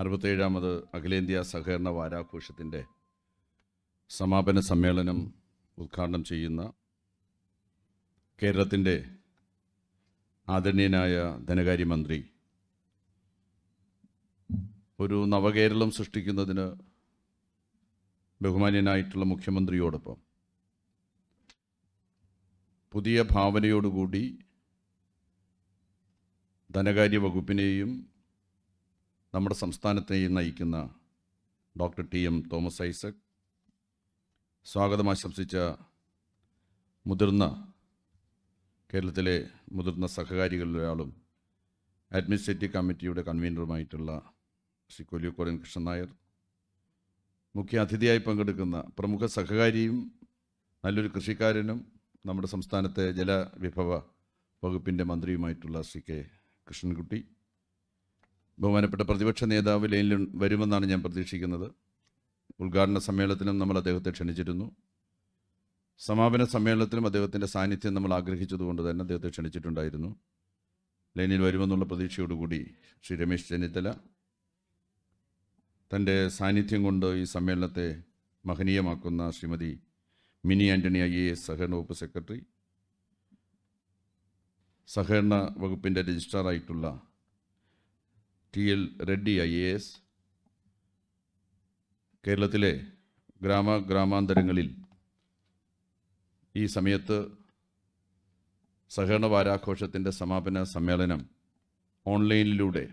അറുപത്തേഴാമത് അഖിലേന്ത്യാ സഹകരണ വാരാഘോഷത്തിൻ്റെ സമാപന സമ്മേളനം ഉദ്ഘാടനം ചെയ്യുന്ന കേരളത്തിൻ്റെ ആദരണീയനായ ധനകാര്യമന്ത്രി ഒരു നവകേരളം സൃഷ്ടിക്കുന്നതിന് ബഹുമാന്യനായിട്ടുള്ള മുഖ്യമന്ത്രിയോടൊപ്പം പുതിയ ഭാവനയോടുകൂടി ധനകാര്യ വകുപ്പിനെയും നമ്മുടെ സംസ്ഥാനത്തെയും നയിക്കുന്ന doctor T M Thomas Isaac സ്വാഗതം ആശംസിച്ച മുതിർന്ന കേരളത്തിലെ മുതിർന്ന സഹകാരികളിലൊരാളും അഡ്മിനിസ്ട്രേറ്റീവ് കമ്മിറ്റിയുടെ കൺവീനറുമായിട്ടുള്ള ശ്രീ കൊലിയക്കോരൻ കൃഷ്ണൻ നായർ മുഖ്യ അതിഥിയായി പങ്കെടുക്കുന്ന പ്രമുഖ സഹകാരിയും നല്ലൊരു കൃഷിക്കാരനും നമ്മുടെ സംസ്ഥാനത്തെ ജലവിഭവ വകുപ്പിൻ്റെ മന്ത്രിയുമായിട്ടുള്ള ശ്രീ കെ കൃഷ്ണൻകുട്ടി ബഹുമാനപ്പെട്ട പ്രതിപക്ഷ നേതാവ് ലൈനിൽ വരുമെന്നാണ് ഞാൻ പ്രതീക്ഷിക്കുന്നത് ഉദ്ഘാടന സമ്മേളനത്തിലും നമ്മൾ അദ്ദേഹത്തെ ക്ഷണിച്ചിരുന്നു സമാപന സമ്മേളനത്തിലും അദ്ദേഹത്തിൻ്റെ സാന്നിധ്യം നമ്മൾ ആഗ്രഹിച്ചതുകൊണ്ട് തന്നെ അദ്ദേഹത്തെ ക്ഷണിച്ചിട്ടുണ്ടായിരുന്നു ലൈനിൽ വരുമെന്നുള്ള പ്രതീക്ഷയോടുകൂടി ശ്രീ രമേശ് ചെന്നിത്തല തൻ്റെ സാന്നിധ്യം കൊണ്ട് ഈ സമ്മേളനത്തെ മഹനീയമാക്കുന്ന Shrimati Mini Antony I A S സഹകരണ വകുപ്പ് സെക്രട്ടറി സഹകരണ വകുപ്പിൻ്റെ രജിസ്ട്രാറായിട്ടുള്ള T L Reddy I A S കേരളത്തിലെ ഗ്രാമ ഗ്രാമാന്തരങ്ങളിൽ ഈ സമയത്ത് സഹകരണ വാരാഘോഷത്തിൻ്റെ സമാപന സമ്മേളനം ഓൺലൈനിലൂടെ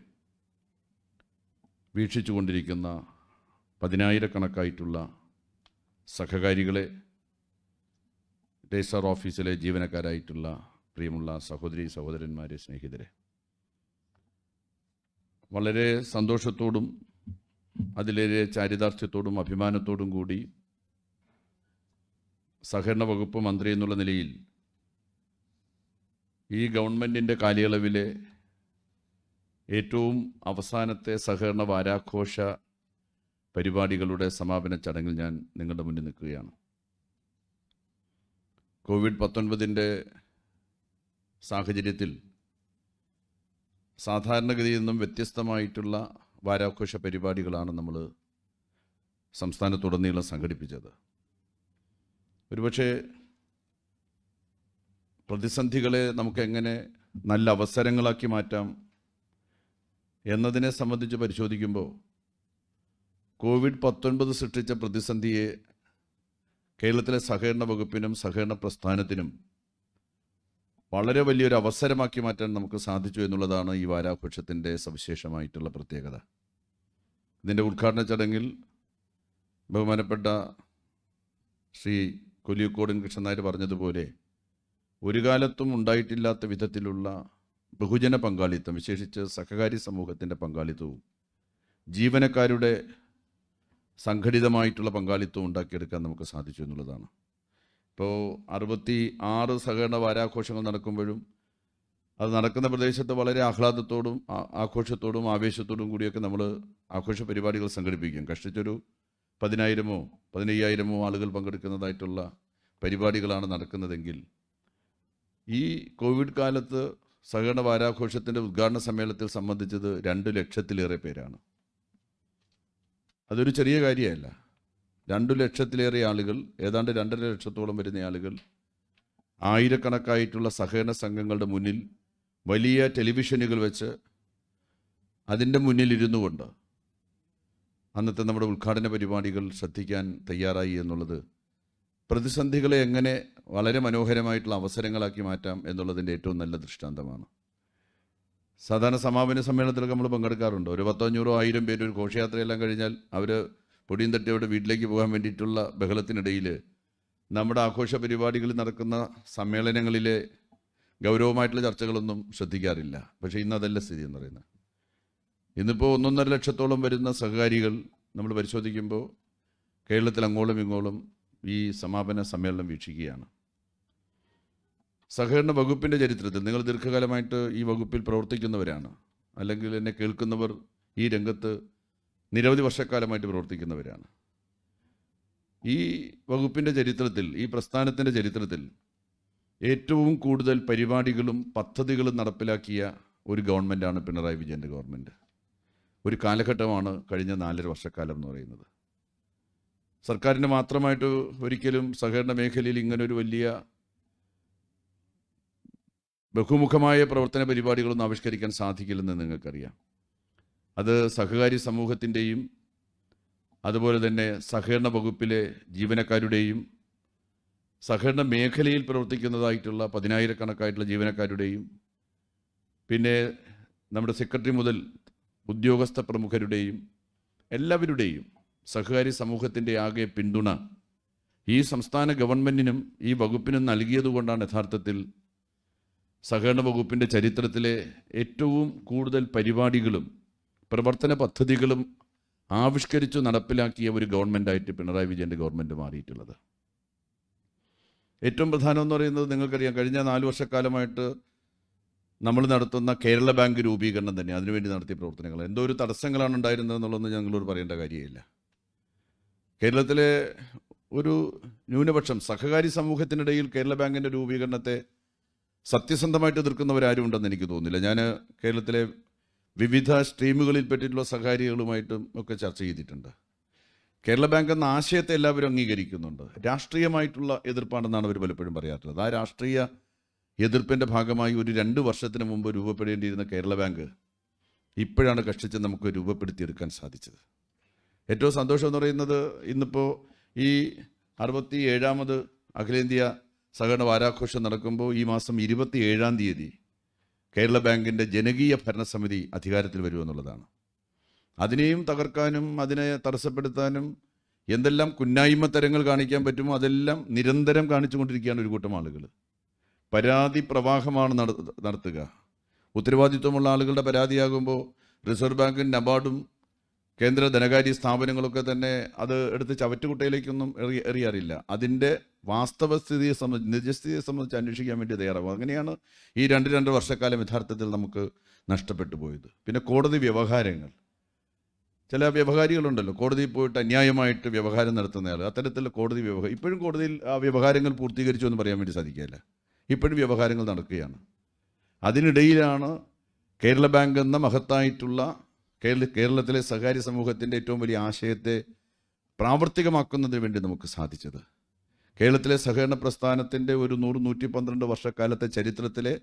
വീക്ഷിച്ചു കൊണ്ടിരിക്കുന്ന പതിനായിരക്കണക്കായിട്ടുള്ള സഹകാരികളെ രജിസ്റ്റർ ഓഫീസിലെ ജീവനക്കാരായിട്ടുള്ള പ്രിയമുള്ള സഹോദരി സഹോദരന്മാരെ സ്നേഹിതരെ വളരെ സന്തോഷത്തോടും അതിലേറെ ചാരിതാർത്ഥ്യത്തോടും അഭിമാനത്തോടും കൂടി സഹകരണ വകുപ്പ് മന്ത്രി എന്നുള്ള നിലയിൽ ഈ ഗവൺമെൻറ്റിൻ്റെ കാലയളവിലെ ഏറ്റവും അവസാനത്തെ സഹകരണ വാരാഘോഷ പരിപാടികളുടെ സമാപന ചടങ്ങിൽ ഞാൻ നിങ്ങളുടെ മുന്നിൽ നിൽക്കുകയാണ് കോവിഡ് പത്തൊൻപതിൻ്റെ സാഹചര്യത്തിൽ സാധാരണഗതിയിൽ നിന്നും വ്യത്യസ്തമായിട്ടുള്ള വാരാഘോഷ പരിപാടികളാണ് നമ്മൾ സംസ്ഥാനത്തുടനീളം സംഘടിപ്പിച്ചത് ഒരുപക്ഷെ പ്രതിസന്ധികളെ നമുക്ക് എങ്ങനെ നല്ല അവസരങ്ങളാക്കി മാറ്റാം എന്നതിനെ സംബന്ധിച്ച് പരിശോധിക്കുമ്പോൾ കോവിഡ് പത്തൊൻപത് സൃഷ്ടിച്ച പ്രതിസന്ധിയെ കേരളത്തിലെ സഹകരണ വകുപ്പിനും സഹകരണ പ്രസ്ഥാനത്തിനും വളരെ വലിയൊരു അവസരമാക്കി മാറ്റാൻ നമുക്ക് സാധിച്ചു എന്നുള്ളതാണ് ഈ വാരാഘോഷത്തിൻ്റെ സവിശേഷമായിട്ടുള്ള പ്രത്യേകത ഇതിൻ്റെ ഉദ്ഘാടന ചടങ്ങിൽ ബഹുമാനപ്പെട്ട ശ്രീ കൊലിയക്കോടൻ കൃഷ്ണനായർ പറഞ്ഞതുപോലെ ഒരു കാലത്തും ഉണ്ടായിട്ടില്ലാത്ത വിധത്തിലുള്ള ബഹുജന പങ്കാളിത്തം വിശേഷിച്ച് സഹകാരി സമൂഹത്തിൻ്റെ പങ്കാളിത്തവും ജീവനക്കാരുടെ സംഘടിതമായിട്ടുള്ള പങ്കാളിത്തവും ഉണ്ടാക്കിയെടുക്കാൻ നമുക്ക് സാധിച്ചു എന്നുള്ളതാണ് ഇപ്പോൾ അറുപത്തി ആറ് സഹകരണ വാരാഘോഷങ്ങൾ നടക്കുമ്പോഴും അത് നടക്കുന്ന പ്രദേശത്ത് വളരെ ആഹ്ലാദത്തോടും ആഘോഷത്തോടും ആവേശത്തോടും കൂടിയൊക്കെ നമ്മൾ ആഘോഷ പരിപാടികൾ സംഘടിപ്പിക്കും കഷ്ടിച്ചൊരു പതിനായിരമോ പതിനയ്യായിരമോ ആളുകൾ പങ്കെടുക്കുന്നതായിട്ടുള്ള പരിപാടികളാണ് നടക്കുന്നതെങ്കിൽ ഈ കോവിഡ് കാലത്ത് സഹകരണ വാരാഘോഷത്തിൻ്റെ ഉദ്ഘാടന സമ്മേളനത്തിൽ സംബന്ധിച്ചത് രണ്ട് ലക്ഷത്തിലേറെ പേരാണ് അതൊരു ചെറിയ കാര്യമല്ല രണ്ടു ലക്ഷത്തിലേറെ ആളുകൾ ഏതാണ്ട് രണ്ടര ലക്ഷത്തോളം വരുന്ന ആളുകൾ ആയിരക്കണക്കായിട്ടുള്ള സഹകരണ സംഘങ്ങളുടെ മുന്നിൽ വലിയ ടെലിവിഷനുകൾ വെച്ച് അതിൻ്റെ മുന്നിൽ ഇരുന്നു കൊണ്ട് അന്നത്തെ നമ്മുടെ ഉദ്ഘാടന പരിപാടികൾ ശ്രദ്ധിക്കാൻ തയ്യാറായി എന്നുള്ളത് പ്രതിസന്ധികളെ എങ്ങനെ വളരെ മനോഹരമായിട്ടുള്ള അവസരങ്ങളാക്കി മാറ്റാം എന്നുള്ളതിൻ്റെ ഏറ്റവും നല്ല ദൃഷ്ടാന്തമാണ് സാധാരണ സമാപന സമ്മേളനത്തിലൊക്കെ നമ്മൾ പങ്കെടുക്കാറുണ്ട് ഒരു പത്തഞ്ഞൂറോ ആയിരം പേര് ഒരു ഘോഷയാത്രയെല്ലാം കഴിഞ്ഞാൽ അവർ പൊടിയും തട്ടിയവരുടെ വീട്ടിലേക്ക് പോകാൻ വേണ്ടിയിട്ടുള്ള ബഹളത്തിനിടയിൽ നമ്മുടെ ആഘോഷ പരിപാടികളിൽ നടക്കുന്ന സമ്മേളനങ്ങളിലെ ഗൗരവമായിട്ടുള്ള ചർച്ചകളൊന്നും ശ്രദ്ധിക്കാറില്ല പക്ഷേ ഇന്ന് അതല്ല സ്ഥിതി എന്ന് പറയുന്നത് ഇന്നിപ്പോൾ ഒന്നൊന്നര ലക്ഷത്തോളം വരുന്ന സഹകാരികൾ നമ്മൾ പരിശോധിക്കുമ്പോൾ കേരളത്തിൽ അങ്ങോളം ഇങ്ങോളം ഈ സമാപന സമ്മേളനം വീക്ഷിക്കുകയാണ് സഹകരണ വകുപ്പിൻ്റെ ചരിത്രത്തിൽ നിങ്ങൾ ദീർഘകാലമായിട്ട് ഈ വകുപ്പിൽ പ്രവർത്തിക്കുന്നവരാണ് അല്ലെങ്കിൽ എന്നെ കേൾക്കുന്നവർ ഈ രംഗത്ത് നിരവധി വർഷക്കാലമായിട്ട് പ്രവർത്തിക്കുന്നവരാണ് ഈ വകുപ്പിൻ്റെ ചരിത്രത്തിൽ ഈ പ്രസ്ഥാനത്തിൻ്റെ ചരിത്രത്തിൽ ഏറ്റവും കൂടുതൽ പരിപാടികളും പദ്ധതികളും നടപ്പിലാക്കിയ ഒരു ഗവൺമെൻറ്റാണ് പിണറായി വിജയൻ്റെ ഗവൺമെൻറ് ഒരു കാലഘട്ടമാണ് കഴിഞ്ഞ നാലര വർഷക്കാലം എന്ന് പറയുന്നത് സർക്കാരിൻ്റെ മാത്രമായിട്ട് ഒരിക്കലും സഹകരണ മേഖലയിൽ ഇങ്ങനൊരു വലിയ ബഹുമുഖമായ പ്രവർത്തന പരിപാടികളൊന്നും ആവിഷ്കരിക്കാൻ സാധിക്കില്ലെന്ന് നിങ്ങൾക്കറിയാം അത് സഹകാരി സമൂഹത്തിൻ്റെയും അതുപോലെ തന്നെ സഹകരണ വകുപ്പിലെ ജീവനക്കാരുടെയും സഹകരണ മേഖലയിൽ പ്രവർത്തിക്കുന്നതായിട്ടുള്ള പതിനായിരക്കണക്കായിട്ടുള്ള ജീവനക്കാരുടെയും പിന്നെ നമ്മുടെ സെക്രട്ടറി മുതൽ ഉദ്യോഗസ്ഥ പ്രമുഖരുടെയും എല്ലാവരുടെയും സഹകാരി സമൂഹത്തിൻ്റെ ആകെ പിന്തുണ ഈ സംസ്ഥാന ഗവൺമെൻറ്റിനും ഈ വകുപ്പിനും നൽകിയതുകൊണ്ടാണ് യഥാർത്ഥത്തിൽ സഹകരണ വകുപ്പിൻ്റെ ചരിത്രത്തിലെ ഏറ്റവും കൂടുതൽ പരിപാടികളും പ്രവർത്തന പദ്ധതികളും ആവിഷ്കരിച്ചു നടപ്പിലാക്കിയ ഒരു ഗവൺമെൻറ്റായിട്ട് പിണറായി വിജയൻ്റെ ഗവൺമെൻറ് മാറിയിട്ടുള്ളത് ഏറ്റവും പ്രധാനം എന്ന് പറയുന്നത് നിങ്ങൾക്കറിയാം കഴിഞ്ഞ നാല് വർഷക്കാലമായിട്ട് നമ്മൾ നടത്തുന്ന കേരള ബാങ്ക് രൂപീകരണം തന്നെ അതിനുവേണ്ടി നടത്തിയ പ്രവർത്തനങ്ങൾ എന്തോ ഒരു തടസ്സങ്ങളാണ് ഉണ്ടായിരുന്നത് എന്നുള്ളത് ഞങ്ങളോട് പറയേണ്ട കാര്യമില്ല കേരളത്തിലെ ഒരു ന്യൂനപക്ഷം സഹകാരി സമൂഹത്തിനിടയിൽ കേരള ബാങ്കിൻ്റെ രൂപീകരണത്തെ സത്യസന്ധമായിട്ട് എതിർക്കുന്നവരാരും ഉണ്ടെന്ന് എനിക്ക് തോന്നുന്നില്ല ഞാൻ കേരളത്തിലെ വിവിധ സ്ട്രീമുകളിൽ പറ്റിയിട്ടുള്ള സഹകാരികളുമായിട്ടും ഒക്കെ ചർച്ച ചെയ്തിട്ടുണ്ട് കേരള ബാങ്ക് എന്ന ആശയത്തെ എല്ലാവരും അംഗീകരിക്കുന്നുണ്ട് രാഷ്ട്രീയമായിട്ടുള്ള എതിർപ്പാണെന്നാണ് അവർ പലപ്പോഴും പറയാറുള്ളത് ആ രാഷ്ട്രീയ എതിർപ്പിൻ്റെ ഭാഗമായി ഒരു രണ്ട് വർഷത്തിന് മുമ്പ് രൂപപ്പെടേണ്ടിയിരുന്ന കേരള ബാങ്ക് ഇപ്പോഴാണ് കഷ്ടിച്ച് നമുക്ക് രൂപപ്പെടുത്തിയെടുക്കാൻ സാധിച്ചത് ഏറ്റവും സന്തോഷം എന്ന് പറയുന്നത് ഇന്നിപ്പോൾ ഈ അറുപത്തി ഏഴാമത് അഖിലേന്ത്യാ സഹകരണ വാരാഘോഷം നടക്കുമ്പോൾ ഈ മാസം ഇരുപത്തി ഏഴാം തീയതി കേരള ബാങ്കിൻ്റെ ജനകീയ ഭരണസമിതി അധികാരത്തിൽ വരുമെന്നുള്ളതാണ് അതിനെയും തകർക്കാനും അതിനെ തടസ്സപ്പെടുത്താനും എന്തെല്ലാം കുന്നായ്മ തരങ്ങൾ കാണിക്കാൻ പറ്റുമോ അതെല്ലാം നിരന്തരം കാണിച്ചുകൊണ്ടിരിക്കുകയാണ് ഒരു കൂട്ടം ആളുകൾ പരാതി പ്രവാഹമാണ് നടത്തുക ഉത്തരവാദിത്വമുള്ള ആളുകളുടെ പരാതിയാകുമ്പോൾ റിസർവ് ബാങ്കും നബാർഡും കേന്ദ്ര ധനകാര്യ സ്ഥാപനങ്ങളൊക്കെ തന്നെ അത് എടുത്ത് ചവറ്റുകുട്ടയിലേക്കൊന്നും എറി എറിയാറില്ല അതിൻ്റെ വാസ്തവസ്ഥിതിയെ സംബന്ധിച്ച് നിജസ്ഥിതിയെ സംബന്ധിച്ച് അന്വേഷിക്കാൻ വേണ്ടി തയ്യാറാവുക അങ്ങനെയാണ് ഈ രണ്ട് രണ്ട് വർഷക്കാലം യഥാർത്ഥത്തിൽ നമുക്ക് നഷ്ടപ്പെട്ടു പോയത് പിന്നെ കോടതി വ്യവഹാരങ്ങൾ ചില വ്യവഹാരികളുണ്ടല്ലോ കോടതിയിൽ പോയിട്ട് അന്യായമായിട്ട് വ്യവഹാരം ആൾ അത്തരത്തിൽ കോടതി വ്യവഹാരം ഇപ്പോഴും കോടതിയിൽ ആ വ്യവഹാരങ്ങൾ പൂർത്തീകരിച്ചു എന്ന് പറയാൻ വേണ്ടി സാധിക്കില്ല ഇപ്പോഴും വ്യവഹാരങ്ങൾ നടക്കുകയാണ് അതിനിടയിലാണ് കേരള ബാങ്ക് എന്ന മഹത്തായിട്ടുള്ള കേരള കേരളത്തിലെ സ്വകാര്യ സമൂഹത്തിൻ്റെ ഏറ്റവും വലിയ ആശയത്തെ പ്രാവർത്തികമാക്കുന്നതിന് വേണ്ടി നമുക്ക് സാധിച്ചത് കേരളത്തിലെ സഹകരണ പ്രസ്ഥാനത്തിൻ്റെ ഒരു നൂറ് നൂറ്റി പന്ത്രണ്ട് വർഷക്കാലത്തെ ചരിത്രത്തിലെ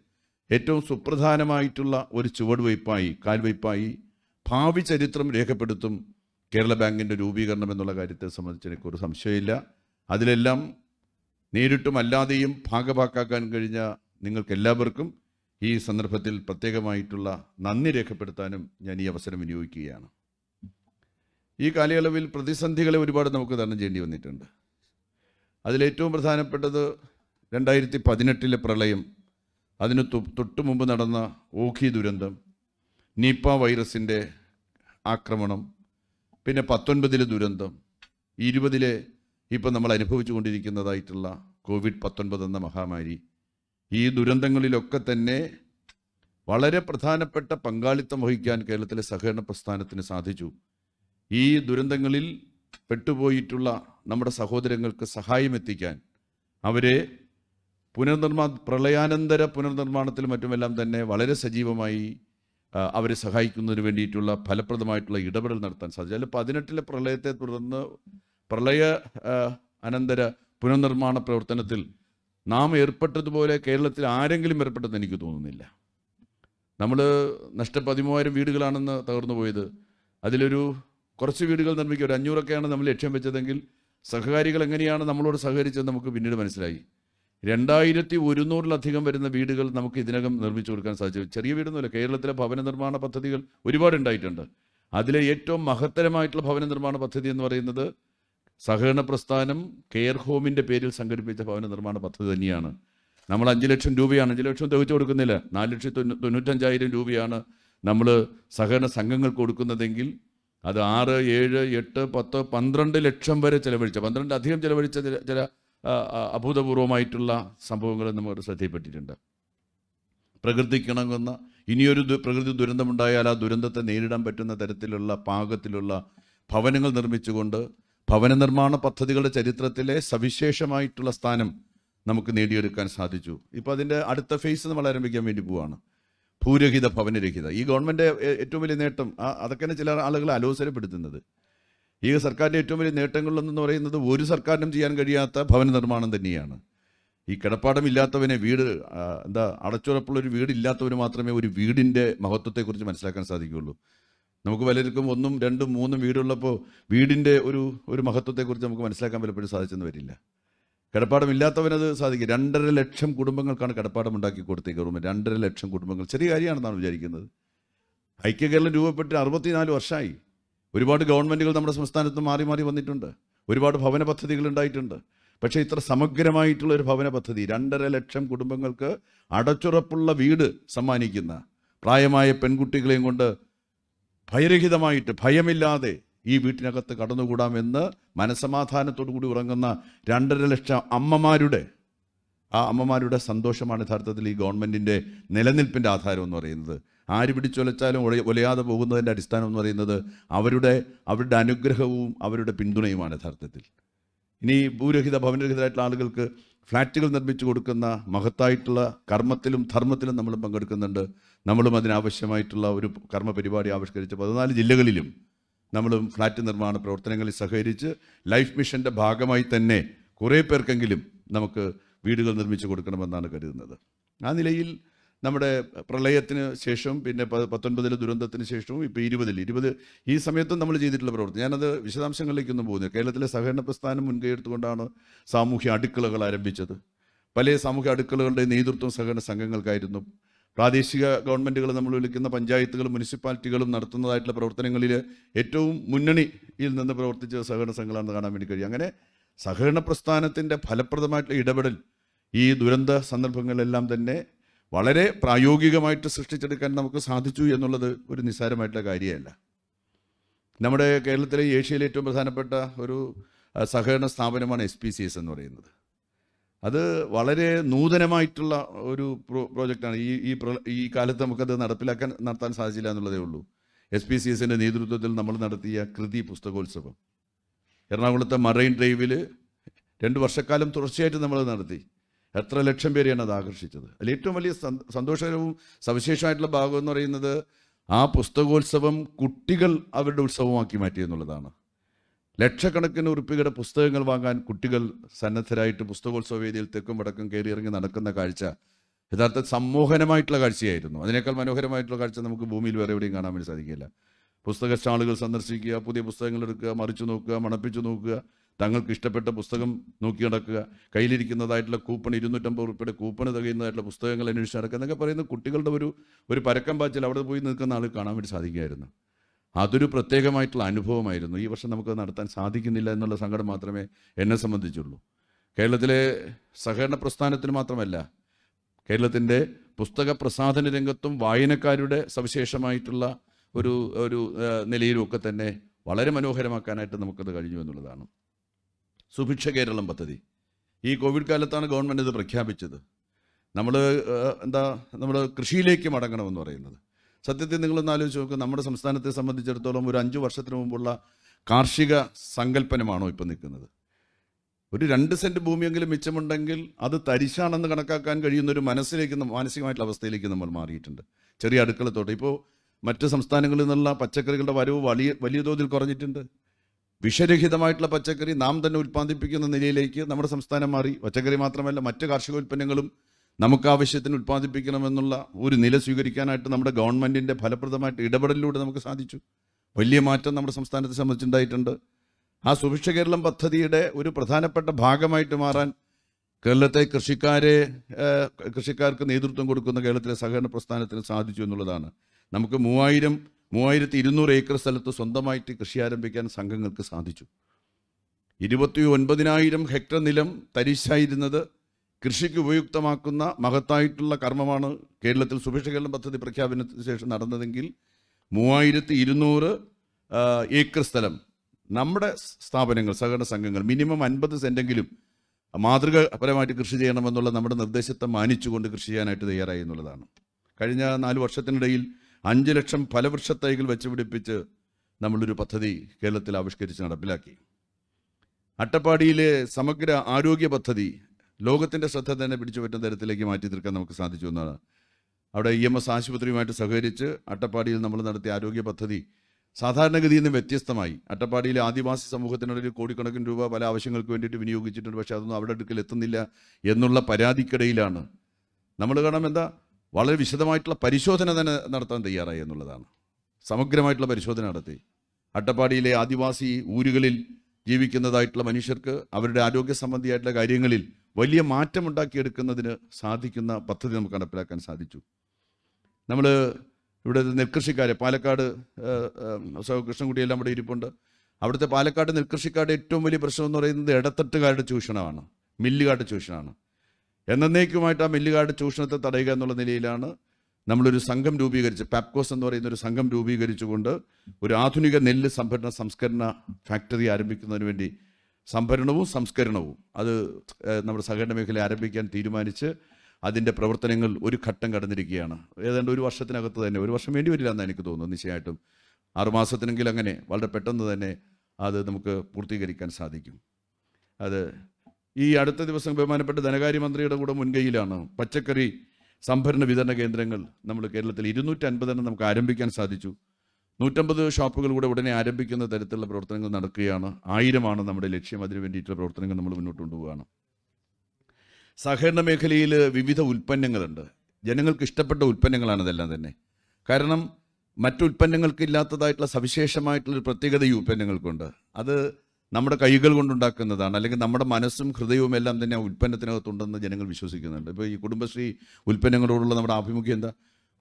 ഏറ്റവും സുപ്രധാനമായിട്ടുള്ള ഒരു ചുവടുവയ്പായി കാൽവയ്പായി ഭാവി ചരിത്രം രേഖപ്പെടുത്തും കേരള ബാങ്കിൻ്റെ രൂപീകരണം എന്നുള്ള കാര്യത്തെ സംബന്ധിച്ച് എനിക്കൊരു സംശയമില്ല അതിലെല്ലാം നേരിട്ടും അല്ലാതെയും ഭാഗഭാക്കാക്കാൻ കഴിഞ്ഞ നിങ്ങൾക്കെല്ലാവർക്കും ഈ സന്ദർഭത്തിൽ പ്രത്യേകമായിട്ടുള്ള നന്ദി രേഖപ്പെടുത്താനും ഞാൻ ഈ അവസരം വിനിയോഗിക്കുകയാണ് ഈ കാലയളവിൽ പ്രതിസന്ധികളെ ഒരുപാട് നമുക്ക് തരണം ചെയ്യേണ്ടി വന്നിട്ടുണ്ട് അതിലേറ്റവും പ്രധാനപ്പെട്ടത് രണ്ടായിരത്തി പതിനെട്ടിലെ പ്രളയം അതിന് തൊട്ടു മുമ്പ് നടന്ന ഓഖി ദുരന്തം നിപ്പ വൈറസിൻ്റെ ആക്രമണം പിന്നെ പത്തൊൻപതിലെ ദുരന്തം ഇരുപതിലെ ഇപ്പം നമ്മൾ അനുഭവിച്ചു കൊണ്ടിരിക്കുന്നതായിട്ടുള്ള കോവിഡ് പത്തൊൻപത് എന്ന മഹാമാരി ഈ ദുരന്തങ്ങളിലൊക്കെ തന്നെ വളരെ പ്രധാനപ്പെട്ട പങ്കാളിത്തം വഹിക്കാൻ കേരളത്തിലെ സഹകരണ പ്രസ്ഥാനത്തിന് സാധിച്ചു ഈ ദുരന്തങ്ങളിൽ പെട്ടുപോയിട്ടുള്ള നമ്മുടെ സഹോദരങ്ങൾക്ക് സഹായം എത്തിക്കാൻ അവരെ പുനർനിർമ്മാ പ്രളയാനന്തര പുനർനിർമ്മാണത്തിലും മറ്റുമെല്ലാം തന്നെ വളരെ സജീവമായി അവരെ സഹായിക്കുന്നതിന് വേണ്ടിയിട്ടുള്ള ഫലപ്രദമായിട്ടുള്ള ഇടപെടൽ നടത്താൻ സാധിച്ചു അല്ല പതിനെട്ടിലെ പ്രളയത്തെ തുടർന്ന് പ്രളയ അനന്തര പുനർനിർമ്മാണ പ്രവർത്തനത്തിൽ നാം ഏർപ്പെട്ടതുപോലെ കേരളത്തിൽ ആരെങ്കിലും ഏർപ്പെട്ടെന്ന് എനിക്ക് തോന്നുന്നില്ല നമ്മൾ നഷ്ട പതിമൂവായിരം വീടുകളാണെന്ന് തകർന്നു പോയത് അതിലൊരു കുറച്ച് വീടുകൾ നിർമ്മിക്കുക ഒരു അഞ്ഞൂറൊക്കെയാണ് നമ്മൾ ലക്ഷ്യം വെച്ചതെങ്കിൽ സഹകാരികൾ എങ്ങനെയാണ് നമ്മളോട് സഹകരിച്ചത് നമുക്ക് പിന്നീട് മനസ്സിലായി രണ്ടായിരത്തി ഒരുന്നൂറിലധികം വരുന്ന വീടുകൾ നമുക്ക് ഇതിനകം നിർമ്മിച്ചു കൊടുക്കാൻ സാധിച്ചു ചെറിയ വീടൊന്നുമില്ല കേരളത്തിലെ ഭവന നിർമ്മാണ പദ്ധതികൾ ഒരുപാട് ഉണ്ടായിട്ടുണ്ട് അതിലെ ഏറ്റവും മഹത്തരമായിട്ടുള്ള ഭവന നിർമ്മാണ പദ്ധതി എന്ന് പറയുന്നത് സഹകരണ പ്രസ്ഥാനം കെയർ ഹോമിൻ്റെ പേരിൽ സംഘടിപ്പിച്ച ഭവന നിർമ്മാണ പദ്ധതി തന്നെയാണ് നമ്മൾ അഞ്ച് ലക്ഷം രൂപയാണ് അഞ്ച് ലക്ഷം തികച്ചു കൊടുക്കുന്നില്ല നാല് ലക്ഷത്തി തൊണ്ണൂറ്റഞ്ചായിരം രൂപയാണ് നമ്മൾ സഹകരണ സംഘങ്ങൾക്ക് കൊടുക്കുന്നതെങ്കിൽ അത് ആറ് ഏഴ് എട്ട് പത്ത് പന്ത്രണ്ട് ലക്ഷം വരെ ചിലവഴിച്ച പന്ത്രണ്ട് അധികം ചിലവഴിച്ച ചില ചില അഭൂതപൂർവമായിട്ടുള്ള സംഭവങ്ങൾ നമ്മൾ ശ്രദ്ധയിൽപ്പെട്ടിട്ടുണ്ട് പ്രകൃതിക്കിണങ്ങുന്ന ഇനിയൊരു പ്രകൃതി ദുരന്തമുണ്ടായാൽ ആ ദുരന്തത്തെ നേരിടാൻ പറ്റുന്ന തരത്തിലുള്ള പാകത്തിലുള്ള ഭവനങ്ങൾ നിർമ്മിച്ചുകൊണ്ട് ഭവന നിർമ്മാണ പദ്ധതികളുടെ ചരിത്രത്തിലെ സവിശേഷമായിട്ടുള്ള സ്ഥാനം നമുക്ക് നേടിയെടുക്കാൻ സാധിച്ചു ഇപ്പോൾ അതിൻ്റെ അടുത്ത ഫേസ് നമ്മൾ ആരംഭിക്കാൻ വേണ്ടി പോവാണ് ഭൂരഹിത ഭവനരഹിത ഈ ഗവൺമെൻറ് ഏറ്റവും വലിയ നേട്ടം അതൊക്കെയാണ് ചില ആളുകൾ അലോസരപ്പെടുത്തുന്നത് ഈ സർക്കാരിൻ്റെ ഏറ്റവും വലിയ നേട്ടങ്ങളിലൊന്നെന്ന് പറയുന്നത് ഒരു സർക്കാരിനും ചെയ്യാൻ കഴിയാത്ത ഭവന നിർമ്മാണം തന്നെയാണ് ഈ കിടപ്പാടമില്ലാത്തവനെ വീട് എന്താ അടച്ചുറപ്പുള്ള ഒരു വീടില്ലാത്തവന് മാത്രമേ ഒരു വീടിൻ്റെ മഹത്വത്തെക്കുറിച്ച് മനസ്സിലാക്കാൻ സാധിക്കുകയുള്ളൂ നമുക്ക് പലർക്കും ഒന്നും രണ്ടും മൂന്നും വീടുള്ളപ്പോൾ വീടിൻ്റെ ഒരു ഒരു മഹത്വത്തെക്കുറിച്ച് നമുക്ക് മനസ്സിലാക്കാൻ പലപ്പോഴും സാധിച്ചെന്ന് വരില്ല കിടപ്പാടമില്ലാത്തവനത് സാധിക്കും രണ്ടര ലക്ഷം കുടുംബങ്ങൾക്കാണ് കിടപ്പാടം ഉണ്ടാക്കി കൊടുത്തേ ഗവൺമെൻറ് രണ്ടര ലക്ഷം കുടുംബങ്ങൾ ചെറിയ കാര്യമാണെന്നാണ് വിചാരിക്കുന്നത് ഐക്യ കേരളം രൂപപ്പെട്ട് അറുപത്തിനാല് വർഷമായി ഒരുപാട് ഗവൺമെൻറ്റുകൾ നമ്മുടെ സംസ്ഥാനത്ത് മാറി മാറി വന്നിട്ടുണ്ട് ഒരുപാട് ഭവന പദ്ധതികൾ ഉണ്ടായിട്ടുണ്ട് പക്ഷേ ഇത്ര സമഗ്രമായിട്ടുള്ള ഒരു ഭവന പദ്ധതി രണ്ടര ലക്ഷം കുടുംബങ്ങൾക്ക് അടച്ചുറപ്പുള്ള വീട് സമ്മാനിക്കുന്ന പ്രായമായ പെൺകുട്ടികളെയും കൊണ്ട് ഭയരഹിതമായിട്ട് ഭയമില്ലാതെ ഈ വീട്ടിനകത്ത് കടന്നുകൂടാമെന്ന് മനസമാധാനത്തോടു കൂടി ഉറങ്ങുന്ന രണ്ടര ലക്ഷം അമ്മമാരുടെ ആ അമ്മമാരുടെ സന്തോഷമാണ് യഥാർത്ഥത്തിൽ ഈ ഗവൺമെൻറ്റിൻ്റെ നിലനിൽപ്പിൻ്റെ ആധാരം എന്ന് പറയുന്നത് ആര് പിടിച്ചൊലച്ചാലും ഒലയാതെ പോകുന്നതിൻ്റെ അടിസ്ഥാനം എന്ന് പറയുന്നത് അവരുടെ അവരുടെ അനുഗ്രഹവും അവരുടെ പിന്തുണയുമാണ് യഥാർത്ഥത്തിൽ ഇനി ഭൂരഹിത ഭവനരഹിതരായിട്ടുള്ള ആളുകൾക്ക് ഫ്ലാറ്റുകൾ നിർമ്മിച്ചു കൊടുക്കുന്ന മഹത്തായിട്ടുള്ള കർമ്മത്തിലും ധർമ്മത്തിലും നമ്മൾ പങ്കെടുക്കുന്നുണ്ട് നമ്മളും അതിനാവശ്യമായിട്ടുള്ള ഒരു കർമ്മ പരിപാടി ആവിഷ്കരിച്ച് പതിനാല് ജില്ലകളിലും നമ്മളും ഫ്ളാറ്റ് നിർമ്മാണ പ്രവർത്തനങ്ങളിൽ സഹകരിച്ച് ലൈഫ് മിഷൻ്റെ ഭാഗമായി തന്നെ കുറേ പേർക്കെങ്കിലും നമുക്ക് വീടുകൾ നിർമ്മിച്ചു കൊടുക്കണമെന്നാണ് കരുതുന്നത് ആ നിലയിൽ നമ്മുടെ പ്രളയത്തിന് ശേഷം പിന്നെ പത്തൊൻപതിലെ ദുരന്തത്തിന് ശേഷവും ഇപ്പോൾ ഇരുപതിൽ ഇരുപത് ഈ സമയത്തും നമ്മൾ ചെയ്തിട്ടുള്ള പ്രവർത്തനം ഞാനത് വിശദാംശങ്ങളിലേക്കൊന്നും പോകുന്നു കേരളത്തിലെ സഹകരണ പ്രസ്ഥാനം മുൻകൈയെടുത്തുകൊണ്ടാണ് സാമൂഹ്യ അടുക്കളകൾ ആരംഭിച്ചത് പല സാമൂഹ്യ അടുക്കളകളുടെ നേതൃത്വം സഹകരണ സംഘങ്ങൾക്കായിരുന്നു പ്രാദേശിക ഗവൺമെൻറ്റുകൾ നമ്മൾ വിളിക്കുന്ന പഞ്ചായത്തുകളും മുനിസിപ്പാലിറ്റികളും നടത്തുന്നതായിട്ടുള്ള പ്രവർത്തനങ്ങളിൽ ഏറ്റവും മുന്നണിയിൽ നിന്ന് പ്രവർത്തിച്ച സഹകരണ സംഘങ്ങളാണെന്ന് കാണാൻ വേണ്ടി കഴിയും അങ്ങനെ സഹകരണ പ്രസ്ഥാനത്തിൻ്റെ ഫലപ്രദമായിട്ടുള്ള ഇടപെടൽ ഈ ദുരന്ത സന്ദർഭങ്ങളിലെല്ലാം തന്നെ വളരെ പ്രായോഗികമായിട്ട് സൃഷ്ടിച്ചെടുക്കാൻ നമുക്ക് സാധിച്ചു എന്നുള്ളത് ഒരു നിസ്സാരമായിട്ടുള്ള കാര്യമല്ല നമ്മുടെ കേരളത്തിലെ ഏഷ്യയിലെ ഏറ്റവും പ്രധാനപ്പെട്ട ഒരു സഹകരണ സ്ഥാപനമാണ് എസ് പി സി എസ് എന്ന് പറയുന്നത് അത് വളരെ നൂതനമായിട്ടുള്ള ഒരു പ്രോ പ്രോജക്റ്റാണ് ഈ ഈ ഈ കാലത്ത് നമുക്കത് നടപ്പിലാക്കാൻ നടത്താൻ സാധിച്ചില്ല എന്നുള്ളതേ ഉള്ളൂ എസ് പി സി എസിൻ്റെ നേതൃത്വത്തിൽ നമ്മൾ നടത്തിയ കൃതി പുസ്തകോത്സവം എറണാകുളത്തെ മറൈൻ ഡ്രൈവിൽ രണ്ട് വർഷക്കാലം തുടർച്ചയായിട്ട് നമ്മൾ നടത്തി എത്ര ലക്ഷം പേരെയാണ് അത് ആകർഷിച്ചത് അതിൽ ഏറ്റവും വലിയ സന്തോഷകരവും സവിശേഷമായിട്ടുള്ള ഭാഗം എന്ന് പറയുന്നത് ആ പുസ്തകോത്സവം കുട്ടികൾ അവരുടെ ഉത്സവമാക്കി മാറ്റി എന്നുള്ളതാണ് ലക്ഷക്കണക്കിന് ഉറുപ്പികയുടെ പുസ്തകങ്ങൾ വാങ്ങാൻ കുട്ടികൾ സന്നദ്ധരായിട്ട് പുസ്തകോത്സവ വേദിയിൽ തെക്കും വടക്കും കയറി ഇറങ്ങി നടക്കുന്ന കാഴ്ച യഥാർത്ഥ സമ്മോഹനമായിട്ടുള്ള കാഴ്ചയായിരുന്നു അതിനേക്കാൾ മനോഹരമായിട്ടുള്ള കാഴ്ച നമുക്ക് ഭൂമിയിൽ വേറെ എവിടെയും കാണാൻ വേണ്ടി സാധിക്കില്ല പുസ്തക സ്റ്റാളുകൾ സന്ദർശിക്കുക പുതിയ പുസ്തകങ്ങൾ എടുക്കുക മറിച്ചു നോക്കുക മണപ്പിച്ചു നോക്കുക തങ്ങൾക്ക് ഇഷ്ടപ്പെട്ട പുസ്തകം നോക്കി നടക്കുക കയ്യിലിരിക്കുന്നതായിട്ടുള്ള കൂപ്പൺ ഇരുന്നൂറ്റമ്പത് റുപ്യയുടെ കൂപ്പൺ തികയുന്നതായിട്ടുള്ള പുസ്തകങ്ങൾ അന്വേഷിച്ച് നടക്കുക എന്നൊക്കെ പറയുന്ന കുട്ടികളുടെ ഒരു ഒരു പരക്കം പാച്ചിൽ അവിടെ പോയി നിൽക്കുന്ന ആൾ കാണാൻ വേണ്ടി സാധിക്കുമായിരുന്നു അതൊരു പ്രത്യേകമായിട്ടുള്ള അനുഭവമായിരുന്നു ഈ വർഷം നമുക്ക് നടത്താൻ സാധിക്കുന്നില്ല എന്നുള്ള സങ്കടം മാത്രമേ എന്നെ സംബന്ധിച്ചുള്ളൂ കേരളത്തിലെ സഹകരണ പ്രസ്ഥാനത്തിന് മാത്രമല്ല കേരളത്തിൻ്റെ പുസ്തക പ്രസാധന രംഗത്തും വായനക്കാരുടെ സവിശേഷമായിട്ടുള്ള ഒരു ഒരു നിലയിലുമൊക്കെ തന്നെ വളരെ മനോഹരമാക്കാനായിട്ട് നമുക്കത് കഴിഞ്ഞു എന്നുള്ളതാണ് സുഭിക്ഷ കേരളം പദ്ധതി ഈ കോവിഡ് കാലത്താണ് ഗവൺമെൻറ് ഇത് പ്രഖ്യാപിച്ചത് നമ്മൾ എന്താ നമ്മൾ കൃഷിയിലേക്ക് മടങ്ങണമെന്ന് പറയുന്നത് സത്യത്തിൽ നിങ്ങളൊന്ന് ആലോചിച്ച് നോക്കുക നമ്മുടെ സംസ്ഥാനത്തെ സംബന്ധിച്ചിടത്തോളം ഒരു അഞ്ച് വർഷത്തിന് മുമ്പുള്ള കാർഷിക സങ്കല്പനമാണോ ഇപ്പം നിൽക്കുന്നത് ഒരു രണ്ട് സെൻറ്റ് ഭൂമിയെങ്കിലും മിച്ചമുണ്ടെങ്കിൽ അത് തരിശാണെന്ന് കണക്കാക്കാൻ കഴിയുന്ന ഒരു മനസ്സിലേക്ക് മാനസികമായിട്ടുള്ള അവസ്ഥയിലേക്ക് നമ്മൾ മാറിയിട്ടുണ്ട് ചെറിയ അടുക്കളത്തോട്ട് ഇപ്പോൾ മറ്റ് സംസ്ഥാനങ്ങളിൽ നിന്നുള്ള പച്ചക്കറികളുടെ വരവ് വലിയ വലിയ തോതിൽ കുറഞ്ഞിട്ടുണ്ട് വിഷരഹിതമായിട്ടുള്ള പച്ചക്കറി നാം തന്നെ ഉൽപ്പാദിപ്പിക്കുന്ന നിലയിലേക്ക് നമ്മുടെ സംസ്ഥാനം മാറി പച്ചക്കറി മാത്രമല്ല മറ്റ് കാർഷിക ഉൽപ്പന്നങ്ങളും നമുക്ക് ആവശ്യത്തിന് ഉത്പാദിപ്പിക്കണമെന്നുള്ള ഒരു നില സ്വീകരിക്കാനായിട്ട് നമ്മുടെ ഗവൺമെൻറ്റിൻ്റെ ഫലപ്രദമായിട്ട് ഇടപെടലിലൂടെ നമുക്ക് സാധിച്ചു വലിയ മാറ്റം നമ്മുടെ സംസ്ഥാനത്തെ സംബന്ധിച്ചുണ്ടായിട്ടുണ്ട് ആ സുഭിക്ഷ കേരളം പദ്ധതിയുടെ ഒരു പ്രധാനപ്പെട്ട ഭാഗമായിട്ട് മാറാൻ കേരളത്തെ കൃഷിക്കാരെ കൃഷിക്കാർക്ക് നേതൃത്വം കൊടുക്കുന്ന കേരളത്തിലെ സഹകരണ പ്രസ്ഥാനത്തിന് സാധിച്ചു എന്നുള്ളതാണ് നമുക്ക് മൂവായിരം മൂവായിരത്തി ഇരുന്നൂറ് ഏക്കർ സ്ഥലത്ത് സ്വന്തമായിട്ട് കൃഷി ആരംഭിക്കാൻ സംഘങ്ങൾക്ക് സാധിച്ചു ഇരുപത്തി ഒൻപതിനായിരം ഹെക്ടർ നിലം തരിശായിരുന്നത് കൃഷിക്ക് ഉപയുക്തമാക്കുന്ന മഹത്തായിട്ടുള്ള കർമ്മമാണ് കേരളത്തിൽ സുഭിക്ഷ കേരളം പദ്ധതി പ്രഖ്യാപനത്തിന് ശേഷം നടന്നതെങ്കിൽ മൂവായിരത്തി ഇരുന്നൂറ് ഏക്കർ സ്ഥലം നമ്മുടെ സ്ഥാപനങ്ങൾ സഹകരണ സംഘങ്ങൾ മിനിമം അൻപത് സെൻറ്റെങ്കിലും മാതൃകാപരമായിട്ട് കൃഷി ചെയ്യണമെന്നുള്ള നമ്മുടെ നിർദ്ദേശത്തെ മാനിച്ചുകൊണ്ട് കൃഷി ചെയ്യാനായിട്ട് തയ്യാറായി എന്നുള്ളതാണ് കഴിഞ്ഞ നാല് വർഷത്തിനിടയിൽ അഞ്ച് ലക്ഷം ഫലവൃക്ഷത്തൈകൾ തൈകൾ വെച്ച് പിടിപ്പിച്ച് നമ്മളൊരു പദ്ധതി കേരളത്തിൽ ആവിഷ്കരിച്ച് നടപ്പിലാക്കി അട്ടപ്പാടിയിലെ സമഗ്ര ആരോഗ്യ പദ്ധതി ലോകത്തിൻ്റെ ശ്രദ്ധ തന്നെ പിടിച്ചു പറ്റുന്ന തരത്തിലേക്ക് മാറ്റി തീർക്കാൻ നമുക്ക് സാധിച്ചു എന്നാണ് അവിടെ ഇ എം എസ് ആശുപത്രിയുമായിട്ട് സഹകരിച്ച് അട്ടപ്പാടിയിൽ നമ്മൾ നടത്തിയ ആരോഗ്യ പദ്ധതി സാധാരണഗതിയിൽ നിന്ന് വ്യത്യസ്തമായി അട്ടപ്പാടിയിലെ ആദിവാസി സമൂഹത്തിനിടയിൽ കോടിക്കണക്കിന് രൂപ പല ആവശ്യങ്ങൾക്ക് വേണ്ടിയിട്ട് വിനിയോഗിച്ചിട്ടുണ്ട് പക്ഷേ അതൊന്നും അവിടെ അടുക്കൽ എത്തുന്നില്ല എന്നുള്ള പരാതിക്കിടയിലാണ് നമ്മൾ കാണാം എന്താ വളരെ വിശദമായിട്ടുള്ള പരിശോധന തന്നെ നടത്താൻ തയ്യാറായി എന്നുള്ളതാണ് സമഗ്രമായിട്ടുള്ള പരിശോധന നടത്തി അട്ടപ്പാടിയിലെ ആദിവാസി ഊരുകളിൽ ജീവിക്കുന്നതായിട്ടുള്ള മനുഷ്യർക്ക് അവരുടെ ആരോഗ്യ സംബന്ധിയായിട്ടുള്ള കാര്യങ്ങളിൽ വലിയ മാറ്റമുണ്ടാക്കിയെടുക്കുന്നതിന് സാധിക്കുന്ന പദ്ധതി നമുക്ക് നടപ്പിലാക്കാൻ സാധിച്ചു നമ്മൾ ഇവിടെ നെൽകൃഷിക്കാർ പാലക്കാട് കൃഷ്ണൻകുട്ടിയെല്ലാം ഇവിടെ ഇരിപ്പുണ്ട് അവിടുത്തെ പാലക്കാട് നെൽകൃഷിക്കാരുടെ ഏറ്റവും വലിയ പ്രശ്നം എന്ന് പറയുന്നത് ഇടത്തട്ടുകാരുടെ ചൂഷണമാണ് മില്ലുകാരുടെ ചൂഷണമാണ് എന്നേക്കുമായിട്ട് ആ മില്ലുകാരുടെ ചൂഷണത്തെ തടയുക എന്നുള്ള നിലയിലാണ് നമ്മളൊരു സംഘം രൂപീകരിച്ച് പാപ്കോസ് എന്ന് പറയുന്ന ഒരു സംഘം രൂപീകരിച്ചുകൊണ്ട് ഒരു ആധുനിക നെല്ല് സംഭരണ സംസ്കരണ ഫാക്ടറി ആരംഭിക്കുന്നതിന് വേണ്ടി സംഭരണവും സംസ്കരണവും അത് നമ്മുടെ സഹകരണ മേഖല ആരംഭിക്കാൻ തീരുമാനിച്ച് അതിൻ്റെ പ്രവർത്തനങ്ങൾ ഒരു ഘട്ടം കടന്നിരിക്കുകയാണ് ഏതാണ്ട് ഒരു വർഷത്തിനകത്ത് തന്നെ ഒരു വർഷം വേണ്ടി വരില്ല എന്നാണ് എനിക്ക് തോന്നുന്നത് നിശ്ചയമായിട്ടും ആറുമാസത്തിനെങ്കിലും അങ്ങനെ വളരെ പെട്ടെന്ന് തന്നെ അത് നമുക്ക് പൂർത്തീകരിക്കാൻ സാധിക്കും അത് ഈ അടുത്ത ദിവസം ബഹുമാനപ്പെട്ട ധനകാര്യമന്ത്രിയുടെ കൂടെ മുൻകൈയിലാണ് പച്ചക്കറി സംഭരണ വിതരണ കേന്ദ്രങ്ങൾ നമ്മൾ കേരളത്തിൽ ഇരുന്നൂറ്റി അൻപതെണ്ണം നമുക്ക് ആരംഭിക്കാൻ സാധിച്ചു നൂറ്റമ്പത് ഷോപ്പുകൾ കൂടെ ഉടനെ ആരംഭിക്കുന്ന തരത്തിലുള്ള പ്രവർത്തനങ്ങൾ നടക്കുകയാണ് ആയിരമാണ് നമ്മുടെ ലക്ഷ്യം അതിനു വേണ്ടിയിട്ടുള്ള പ്രവർത്തനങ്ങൾ നമ്മൾ മുന്നോട്ട് കൊണ്ടുപോവുകയാണ് സഹകരണ മേഖലയിൽ വിവിധ ഉൽപ്പന്നങ്ങളുണ്ട് ജനങ്ങൾക്ക് ഇഷ്ടപ്പെട്ട ഉൽപ്പന്നങ്ങളാണ് അതെല്ലാം തന്നെ കാരണം മറ്റു ഉൽപ്പന്നങ്ങൾക്ക് ഇല്ലാത്തതായിട്ടുള്ള സവിശേഷമായിട്ടുള്ളൊരു ഒരു പ്രത്യേകത ഈ ഉൽപ്പന്നങ്ങൾക്കുണ്ട് അത് നമ്മുടെ കൈകൾ കൊണ്ടുണ്ടാക്കുന്നതാണ് അല്ലെങ്കിൽ നമ്മുടെ മനസ്സും ഹൃദയവും എല്ലാം തന്നെ ആ ഉൽപ്പന്നത്തിനകത്തുണ്ടെന്ന് ജനങ്ങൾ വിശ്വസിക്കുന്നുണ്ട് ഇപ്പോൾ ഈ കുടുംബശ്രീ ഉൽപ്പന്നങ്ങളോടുള്ള നമ്മുടെ ആഭിമുഖ്യം എന്താ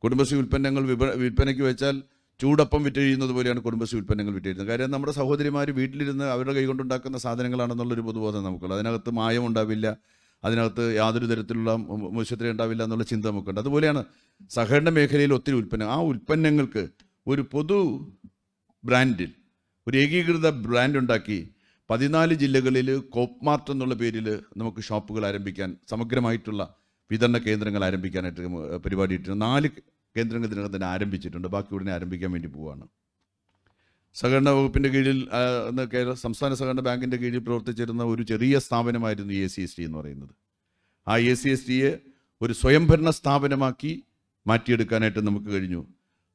കുടുംബശ്രീ ഉൽപ്പന്നങ്ങൾ വിപ വിൽപ്പനയ്ക്ക് വെച്ചാൽ ചൂടപ്പം വിറ്റഴിയുന്നത് പോലെയാണ് കുടുംബശ്രീ ഉൽപ്പന്നങ്ങൾ വിറ്റഴിയുന്നത് കാര്യം നമ്മുടെ സഹോദരിമാർ വീട്ടിലിരുന്ന് അവരുടെ കൈകൊണ്ടുണ്ടാക്കുന്ന സാധനങ്ങളാണെന്നുള്ളൊരു പൊതുബോധം നമുക്കുള്ളൂ അതിനകത്ത് മായം ഉണ്ടാവില്ല അതിനകത്ത് യാതൊരു തരത്തിലുള്ള മുശുദ്ര ഉണ്ടാവില്ല എന്നുള്ള ചിന്ത നമുക്കുണ്ട് അതുപോലെയാണ് സഹകരണ മേഖലയിൽ ഒത്തിരി ഉൽപ്പന്നം ആ ഉൽപ്പന്നങ്ങൾക്ക് ഒരു പൊതു ബ്രാൻഡിൽ ഒരു ഏകീകൃത ബ്രാൻഡ് ഉണ്ടാക്കി പതിനാല് ജില്ലകളിൽ കോപ്മാർട്ട് എന്നുള്ള പേരിൽ നമുക്ക് ഷോപ്പുകൾ ആരംഭിക്കാൻ സമഗ്രമായിട്ടുള്ള വിതരണ കേന്ദ്രങ്ങൾ ആരംഭിക്കാനായിട്ട് പരിപാടിയിട്ടുണ്ട് നാല് കേന്ദ്രങ്ങൾ ഇതിനകം തന്നെ ആരംഭിച്ചിട്ടുണ്ട് ബാക്കി ഉടനെ ആരംഭിക്കാൻ വേണ്ടി പോവുകയാണ് സഹകരണ വകുപ്പിൻ്റെ കീഴിൽ കേരള സംസ്ഥാന സഹകരണ ബാങ്കിൻ്റെ കീഴിൽ പ്രവർത്തിച്ചിരുന്ന ഒരു ചെറിയ സ്ഥാപനമായിരുന്നു എ സി എസ് ടി എന്ന് പറയുന്നത് ആ എ സി എസ് ടിയെ ഒരു സ്വയംഭരണ സ്ഥാപനമാക്കി മാറ്റിയെടുക്കാനായിട്ട് നമുക്ക് കഴിഞ്ഞു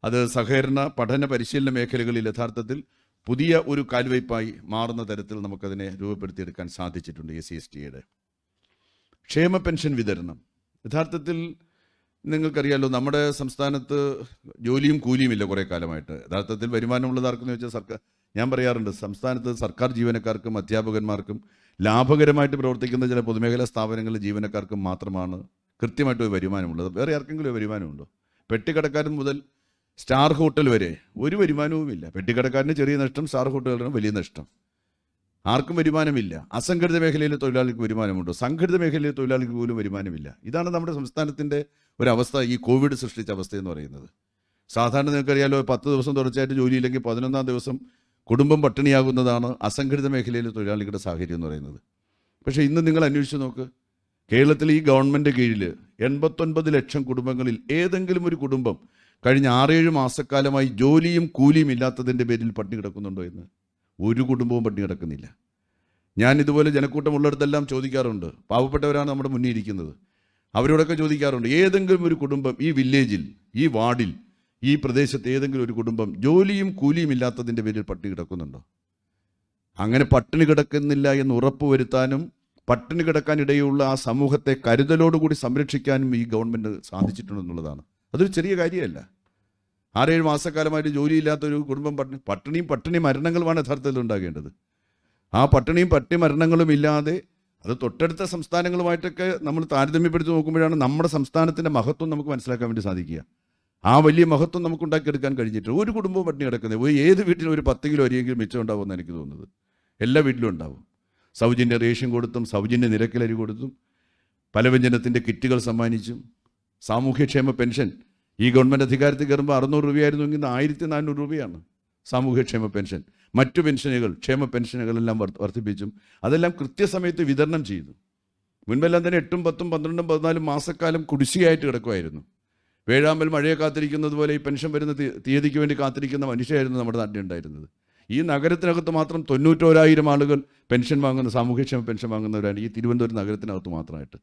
അത് സഹകരണ പഠന പരിശീലന മേഖലകളിൽ യഥാർത്ഥത്തിൽ പുതിയ ഒരു കാൽവയ്പായി മാറുന്ന തരത്തിൽ നമുക്കതിനെ രൂപപ്പെടുത്തിയെടുക്കാൻ സാധിച്ചിട്ടുണ്ട് എ സി എസ് ടിയുടെ ക്ഷേമ പെൻഷൻ വിതരണം യഥാർത്ഥത്തിൽ നിങ്ങൾക്കറിയാലോ നമ്മുടെ സംസ്ഥാനത്ത് ജോലിയും കൂലിയും ഇല്ല കുറേ കാലമായിട്ട് യഥാർത്ഥത്തിൽ വരുമാനമുള്ളതാർക്കെന്ന് വെച്ചാൽ സർക്കാർ ഞാൻ പറയാറുണ്ട് സംസ്ഥാനത്ത് സർക്കാർ ജീവനക്കാർക്കും അധ്യാപകന്മാർക്കും ലാഭകരമായിട്ട് പ്രവർത്തിക്കുന്ന ചില പൊതുമേഖലാ സ്ഥാപനങ്ങളിലെ ജീവനക്കാർക്കും മാത്രമാണ് കൃത്യമായിട്ട് ഒരു വരുമാനമുള്ളത് വേറെ ആർക്കെങ്കിലും വരുമാനമുണ്ടോ പെട്ടിക്കടക്കാരൻ മുതൽ സ്റ്റാർ ഹോട്ടൽ വരെ ഒരു വരുമാനവുമില്ല പെട്ടിക്കടക്കാരന് ചെറിയ നഷ്ടം സ്റ്റാർ ഹോട്ടലിന് വലിയ നഷ്ടം ആർക്കും വരുമാനമില്ല അസംഘടിത മേഖലയിലെ തൊഴിലാളികൾക്ക് വരുമാനമുണ്ടോ സംഘടിത മേഖലയിലെ തൊഴിലാളികൾക്ക് പോലും വരുമാനമില്ല ഇതാണ് നമ്മുടെ സംസ്ഥാനത്തിൻ്റെ ഒരവസ്ഥ ഈ കോവിഡ് സൃഷ്ടിച്ച അവസ്ഥ എന്ന് പറയുന്നത് സാധാരണ നിങ്ങൾക്കറിയാലോ പത്ത് ദിവസം തുടർച്ചയായിട്ട് ജോലിയില്ലെങ്കിൽ പതിനൊന്നാം ദിവസം കുടുംബം പട്ടിണിയാകുന്നതാണ് അസംഘടിത മേഖലയിലെ തൊഴിലാളികളുടെ സാഹചര്യം എന്ന് പറയുന്നത് പക്ഷേ ഇന്ന് നിങ്ങൾ അന്വേഷിച്ച് നോക്ക് കേരളത്തിൽ ഈ ഗവൺമെൻറ് കീഴിൽ എൺപത്തൊൻപത് ലക്ഷം കുടുംബങ്ങളിൽ ഏതെങ്കിലും ഒരു കുടുംബം കഴിഞ്ഞ ആറേഴ് മാസക്കാലമായി ജോലിയും കൂലിയും ഇല്ലാത്തതിൻ്റെ പേരിൽ പട്ടിണി കിടക്കുന്നുണ്ടോ എന്ന് ഒരു കുടുംബവും പട്ടിണി കിടക്കുന്നില്ല ഞാൻ ഇതുപോലെ ജനക്കൂട്ടമുള്ളിടത്തെല്ലാം ചോദിക്കാറുണ്ട് പാവപ്പെട്ടവരാണ് നമ്മുടെ മുന്നിൽ ഇരിക്കുന്നത് അവരോടൊക്കെ ചോദിക്കാറുണ്ട് ഏതെങ്കിലും ഒരു കുടുംബം ഈ വില്ലേജിൽ ഈ വാർഡിൽ ഈ പ്രദേശത്ത് ഏതെങ്കിലും ഒരു കുടുംബം ജോലിയും കൂലിയും ഇല്ലാത്തതിൻ്റെ പേരിൽ പട്ടിണി കിടക്കുന്നുണ്ടോ അങ്ങനെ പട്ടിണി കിടക്കുന്നില്ല എന്ന് ഉറപ്പ് വരുത്താനും പട്ടിണി കിടക്കാനിടയുള്ള ആ സമൂഹത്തെ കരുതലോടുകൂടി സംരക്ഷിക്കാനും ഈ ഗവൺമെൻറ് സാധിച്ചിട്ടുണ്ടെന്നുള്ളതാണ് അതൊരു ചെറിയ കാര്യമല്ല ആറേഴ് മാസക്കാലമായിട്ട് ജോലിയില്ലാത്ത ഒരു കുടുംബം പട്ടിണി പട്ടിണിയും പട്ടിണി മരണങ്ങളുമാണ് യഥാർത്ഥത്തിൽ ഉണ്ടാകേണ്ടത് ആ പട്ടിണിയും പട്ടി മരണങ്ങളും ഇല്ലാതെ അത് തൊട്ടടുത്ത സംസ്ഥാനങ്ങളുമായിട്ടൊക്കെ നമ്മൾ താരതമ്യപ്പെടുത്തി നോക്കുമ്പോഴാണ് നമ്മുടെ സംസ്ഥാനത്തിൻ്റെ മഹത്വം നമുക്ക് മനസ്സിലാക്കാൻ വേണ്ടി സാധിക്കുക ആ വലിയ മഹത്വം നമുക്ക് ഉണ്ടാക്കിയെടുക്കാൻ കഴിഞ്ഞിട്ട് ഒരു കുടുംബവും പട്ടിണി കിടക്കുന്നത് ഒരു ഏത് വീട്ടിലും ഒരു പത്ത് കിലോ അരിയെങ്കിലും മിച്ചം എന്നാണ് എനിക്ക് തോന്നുന്നത് എല്ലാ വീട്ടിലും ഉണ്ടാവും സൗജന്യ റേഷൻ കൊടുത്തും സൗജന്യ നിരക്കിലരി കൊടുത്തും പലവ്യഞ്ജനത്തിൻ്റെ കിറ്റുകൾ സമ്മാനിച്ചും സാമൂഹ്യക്ഷേമ പെൻഷൻ ഈ ഗവൺമെൻറ് അധികാരത്തിൽ കയറുമ്പോൾ അറുന്നൂറ് രൂപയായിരുന്നു എങ്കിൽ ആയിരത്തി നാനൂറ് രൂപയാണ് സാമൂഹ്യക്ഷേമ പെൻഷൻ മറ്റു പെൻഷനുകൾ ക്ഷേമ പെൻഷനുകളെല്ലാം വർദ്ധിപ്പിച്ചും അതെല്ലാം കൃത്യസമയത്ത് വിതരണം ചെയ്തു മുൻപെല്ലാം തന്നെ എട്ടും പത്തും പന്ത്രണ്ടും പതിനാലും മാസക്കാലം കുടിശ്ശികയായിട്ട് കിടക്കുമായിരുന്നു വേഴാമ്പൽ മഴയെ കാത്തിരിക്കുന്നത് പോലെ ഈ പെൻഷൻ വരുന്ന തീയതിക്ക് വേണ്ടി കാത്തിരിക്കുന്ന മനുഷ്യരായിരുന്നു നമ്മുടെ നാട്ടിൽ ഉണ്ടായിരുന്നത് ഈ നഗരത്തിനകത്ത് മാത്രം തൊണ്ണൂറ്റോരായിരം ആളുകൾ പെൻഷൻ വാങ്ങുന്ന സാമൂഹ്യക്ഷേമ പെൻഷൻ വാങ്ങുന്നവരാണ് ഈ തിരുവനന്തപുരം നഗരത്തിനകത്ത് മാത്രമായിട്ട്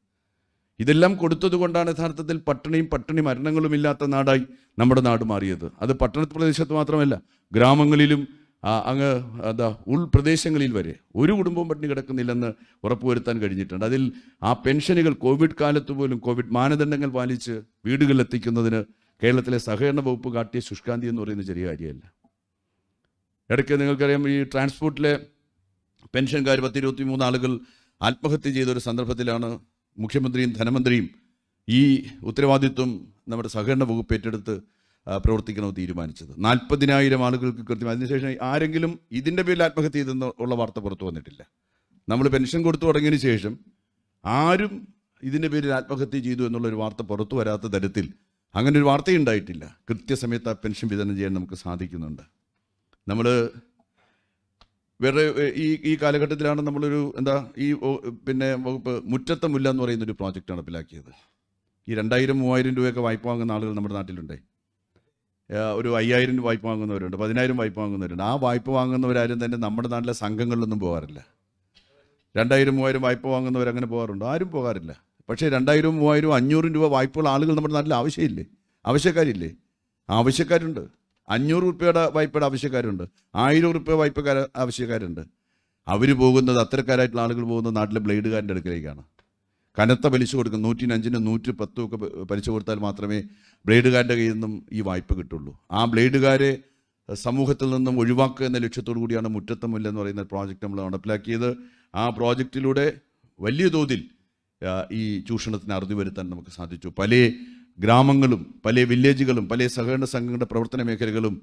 ഇതെല്ലാം കൊടുത്തതുകൊണ്ടാണ് യഥാർത്ഥത്തിൽ പട്ടിണിയും പട്ടിണി മരണങ്ങളും ഇല്ലാത്ത നാടായി നമ്മുടെ നാട് മാറിയത് അത് പട്ടണ പ്രദേശത്ത് മാത്രമല്ല ഗ്രാമങ്ങളിലും അങ്ങ് എന്താ ഉൾപ്രദേശങ്ങളിൽ വരെ ഒരു കുടുംബം പട്ടിണി കിടക്കുന്നില്ലെന്ന് ഉറപ്പുവരുത്താൻ കഴിഞ്ഞിട്ടുണ്ട് അതിൽ ആ പെൻഷനുകൾ കോവിഡ് കാലത്ത് പോലും കോവിഡ് മാനദണ്ഡങ്ങൾ പാലിച്ച് വീടുകളിലെത്തിക്കുന്നതിന് കേരളത്തിലെ സഹകരണ വകുപ്പ് കാട്ടിയ ശുഷ്കാന്തി എന്ന് പറയുന്ന ചെറിയ കാര്യമല്ല ഇടയ്ക്ക് നിങ്ങൾക്കറിയാം ഈ ട്രാൻസ്പോർട്ടിലെ പെൻഷൻകാർ ഇരുപത്തി മൂന്ന് ആളുകൾ ആത്മഹത്യ ചെയ്തൊരു സന്ദർഭത്തിലാണ് മുഖ്യമന്ത്രിയും ധനമന്ത്രിയും ഈ ഉത്തരവാദിത്വം നമ്മുടെ സഹകരണ വകുപ്പ് ഏറ്റെടുത്ത് പ്രവർത്തിക്കണമെന്ന് തീരുമാനിച്ചത് നാൽപ്പതിനായിരം ആളുകൾക്ക് കൃത്യം അതിനുശേഷം ആരെങ്കിലും ഇതിൻ്റെ പേരിൽ ആത്മഹത്യ ചെയ്തെന്ന് ഉള്ള വാർത്ത പുറത്തു വന്നിട്ടില്ല നമ്മൾ പെൻഷൻ കൊടുത്തു തുടങ്ങിയതിന് ശേഷം ആരും ഇതിൻ്റെ പേരിൽ ആത്മഹത്യ ചെയ്തു എന്നുള്ളൊരു വാർത്ത പുറത്തു വരാത്ത തരത്തിൽ അങ്ങനെ ഒരു വാർത്തയുണ്ടായിട്ടില്ല കൃത്യസമയത്ത് ആ പെൻഷൻ വിതരണം ചെയ്യാൻ നമുക്ക് സാധിക്കുന്നുണ്ട് നമ്മൾ വേറെ ഈ ഈ കാലഘട്ടത്തിലാണ് നമ്മളൊരു എന്താ ഈ പിന്നെ വകുപ്പ് മുറ്റത്തമുല്ല എന്ന് പറയുന്ന ഒരു പ്രോജക്റ്റ് നടപ്പിലാക്കിയത് ഈ രണ്ടായിരം മൂവായിരം രൂപയൊക്കെ വായ്പ വാങ്ങുന്ന ആളുകൾ നമ്മുടെ നാട്ടിലുണ്ടേ ഒരു അയ്യായിരം വായ്പ വാങ്ങുന്നവരുണ്ട് പതിനായിരം വായ്പ വാങ്ങുന്നവരുണ്ട് ആ വായ്പ വാങ്ങുന്നവരാരും തന്നെ നമ്മുടെ നാട്ടിലെ സംഘങ്ങളിലൊന്നും പോകാറില്ല രണ്ടായിരം മൂവായിരം വായ്പ വാങ്ങുന്നവർ അങ്ങനെ ആരും പോകാറില്ല പക്ഷേ രണ്ടായിരം മൂവായിരം അഞ്ഞൂറും രൂപ വായ്പകൾ ആളുകൾ നമ്മുടെ നാട്ടിൽ ആവശ്യമില്ലേ ആവശ്യക്കാരില്ലേ ആവശ്യക്കാരുണ്ട് അഞ്ഞൂറ് റുപ്യയുടെ വായ്പയുടെ ആവശ്യക്കാരുണ്ട് ആയിരം റുപ്യ വായ്പക്കാർ ആവശ്യക്കാരുണ്ട് അവർ പോകുന്നത് അത്തരക്കാരായിട്ടുള്ള ആളുകൾ പോകുന്നത് നാട്ടിലെ ബ്ലേഡുകാരൻ്റെ അടുക്കലേക്കാണ് കനത്ത പലിശ കൊടുക്കും നൂറ്റിനഞ്ചിനും നൂറ്റി പത്തും ഒക്കെ പലിശ കൊടുത്താൽ മാത്രമേ ബ്ലേഡുകാരൻ്റെ കയ്യിൽ നിന്നും ഈ വായ്പ കിട്ടുള്ളൂ ആ ബ്ലേഡുകാരെ സമൂഹത്തിൽ നിന്നും ഒഴിവാക്കുക എന്ന ലക്ഷ്യത്തോടു കൂടിയാണ് മുറ്റത്തമുല്ല എന്ന് പറയുന്ന പ്രോജക്റ്റ് നമ്മൾ നടപ്പിലാക്കിയത് ആ പ്രോജക്റ്റിലൂടെ വലിയ തോതിൽ ഈ ചൂഷണത്തിന് അറുതി വരുത്താൻ നമുക്ക് സാധിച്ചു പല ഗ്രാമങ്ങളും പല വില്ലേജുകളും പല സഹകരണ സംഘങ്ങളുടെ പ്രവർത്തന മേഖലകളും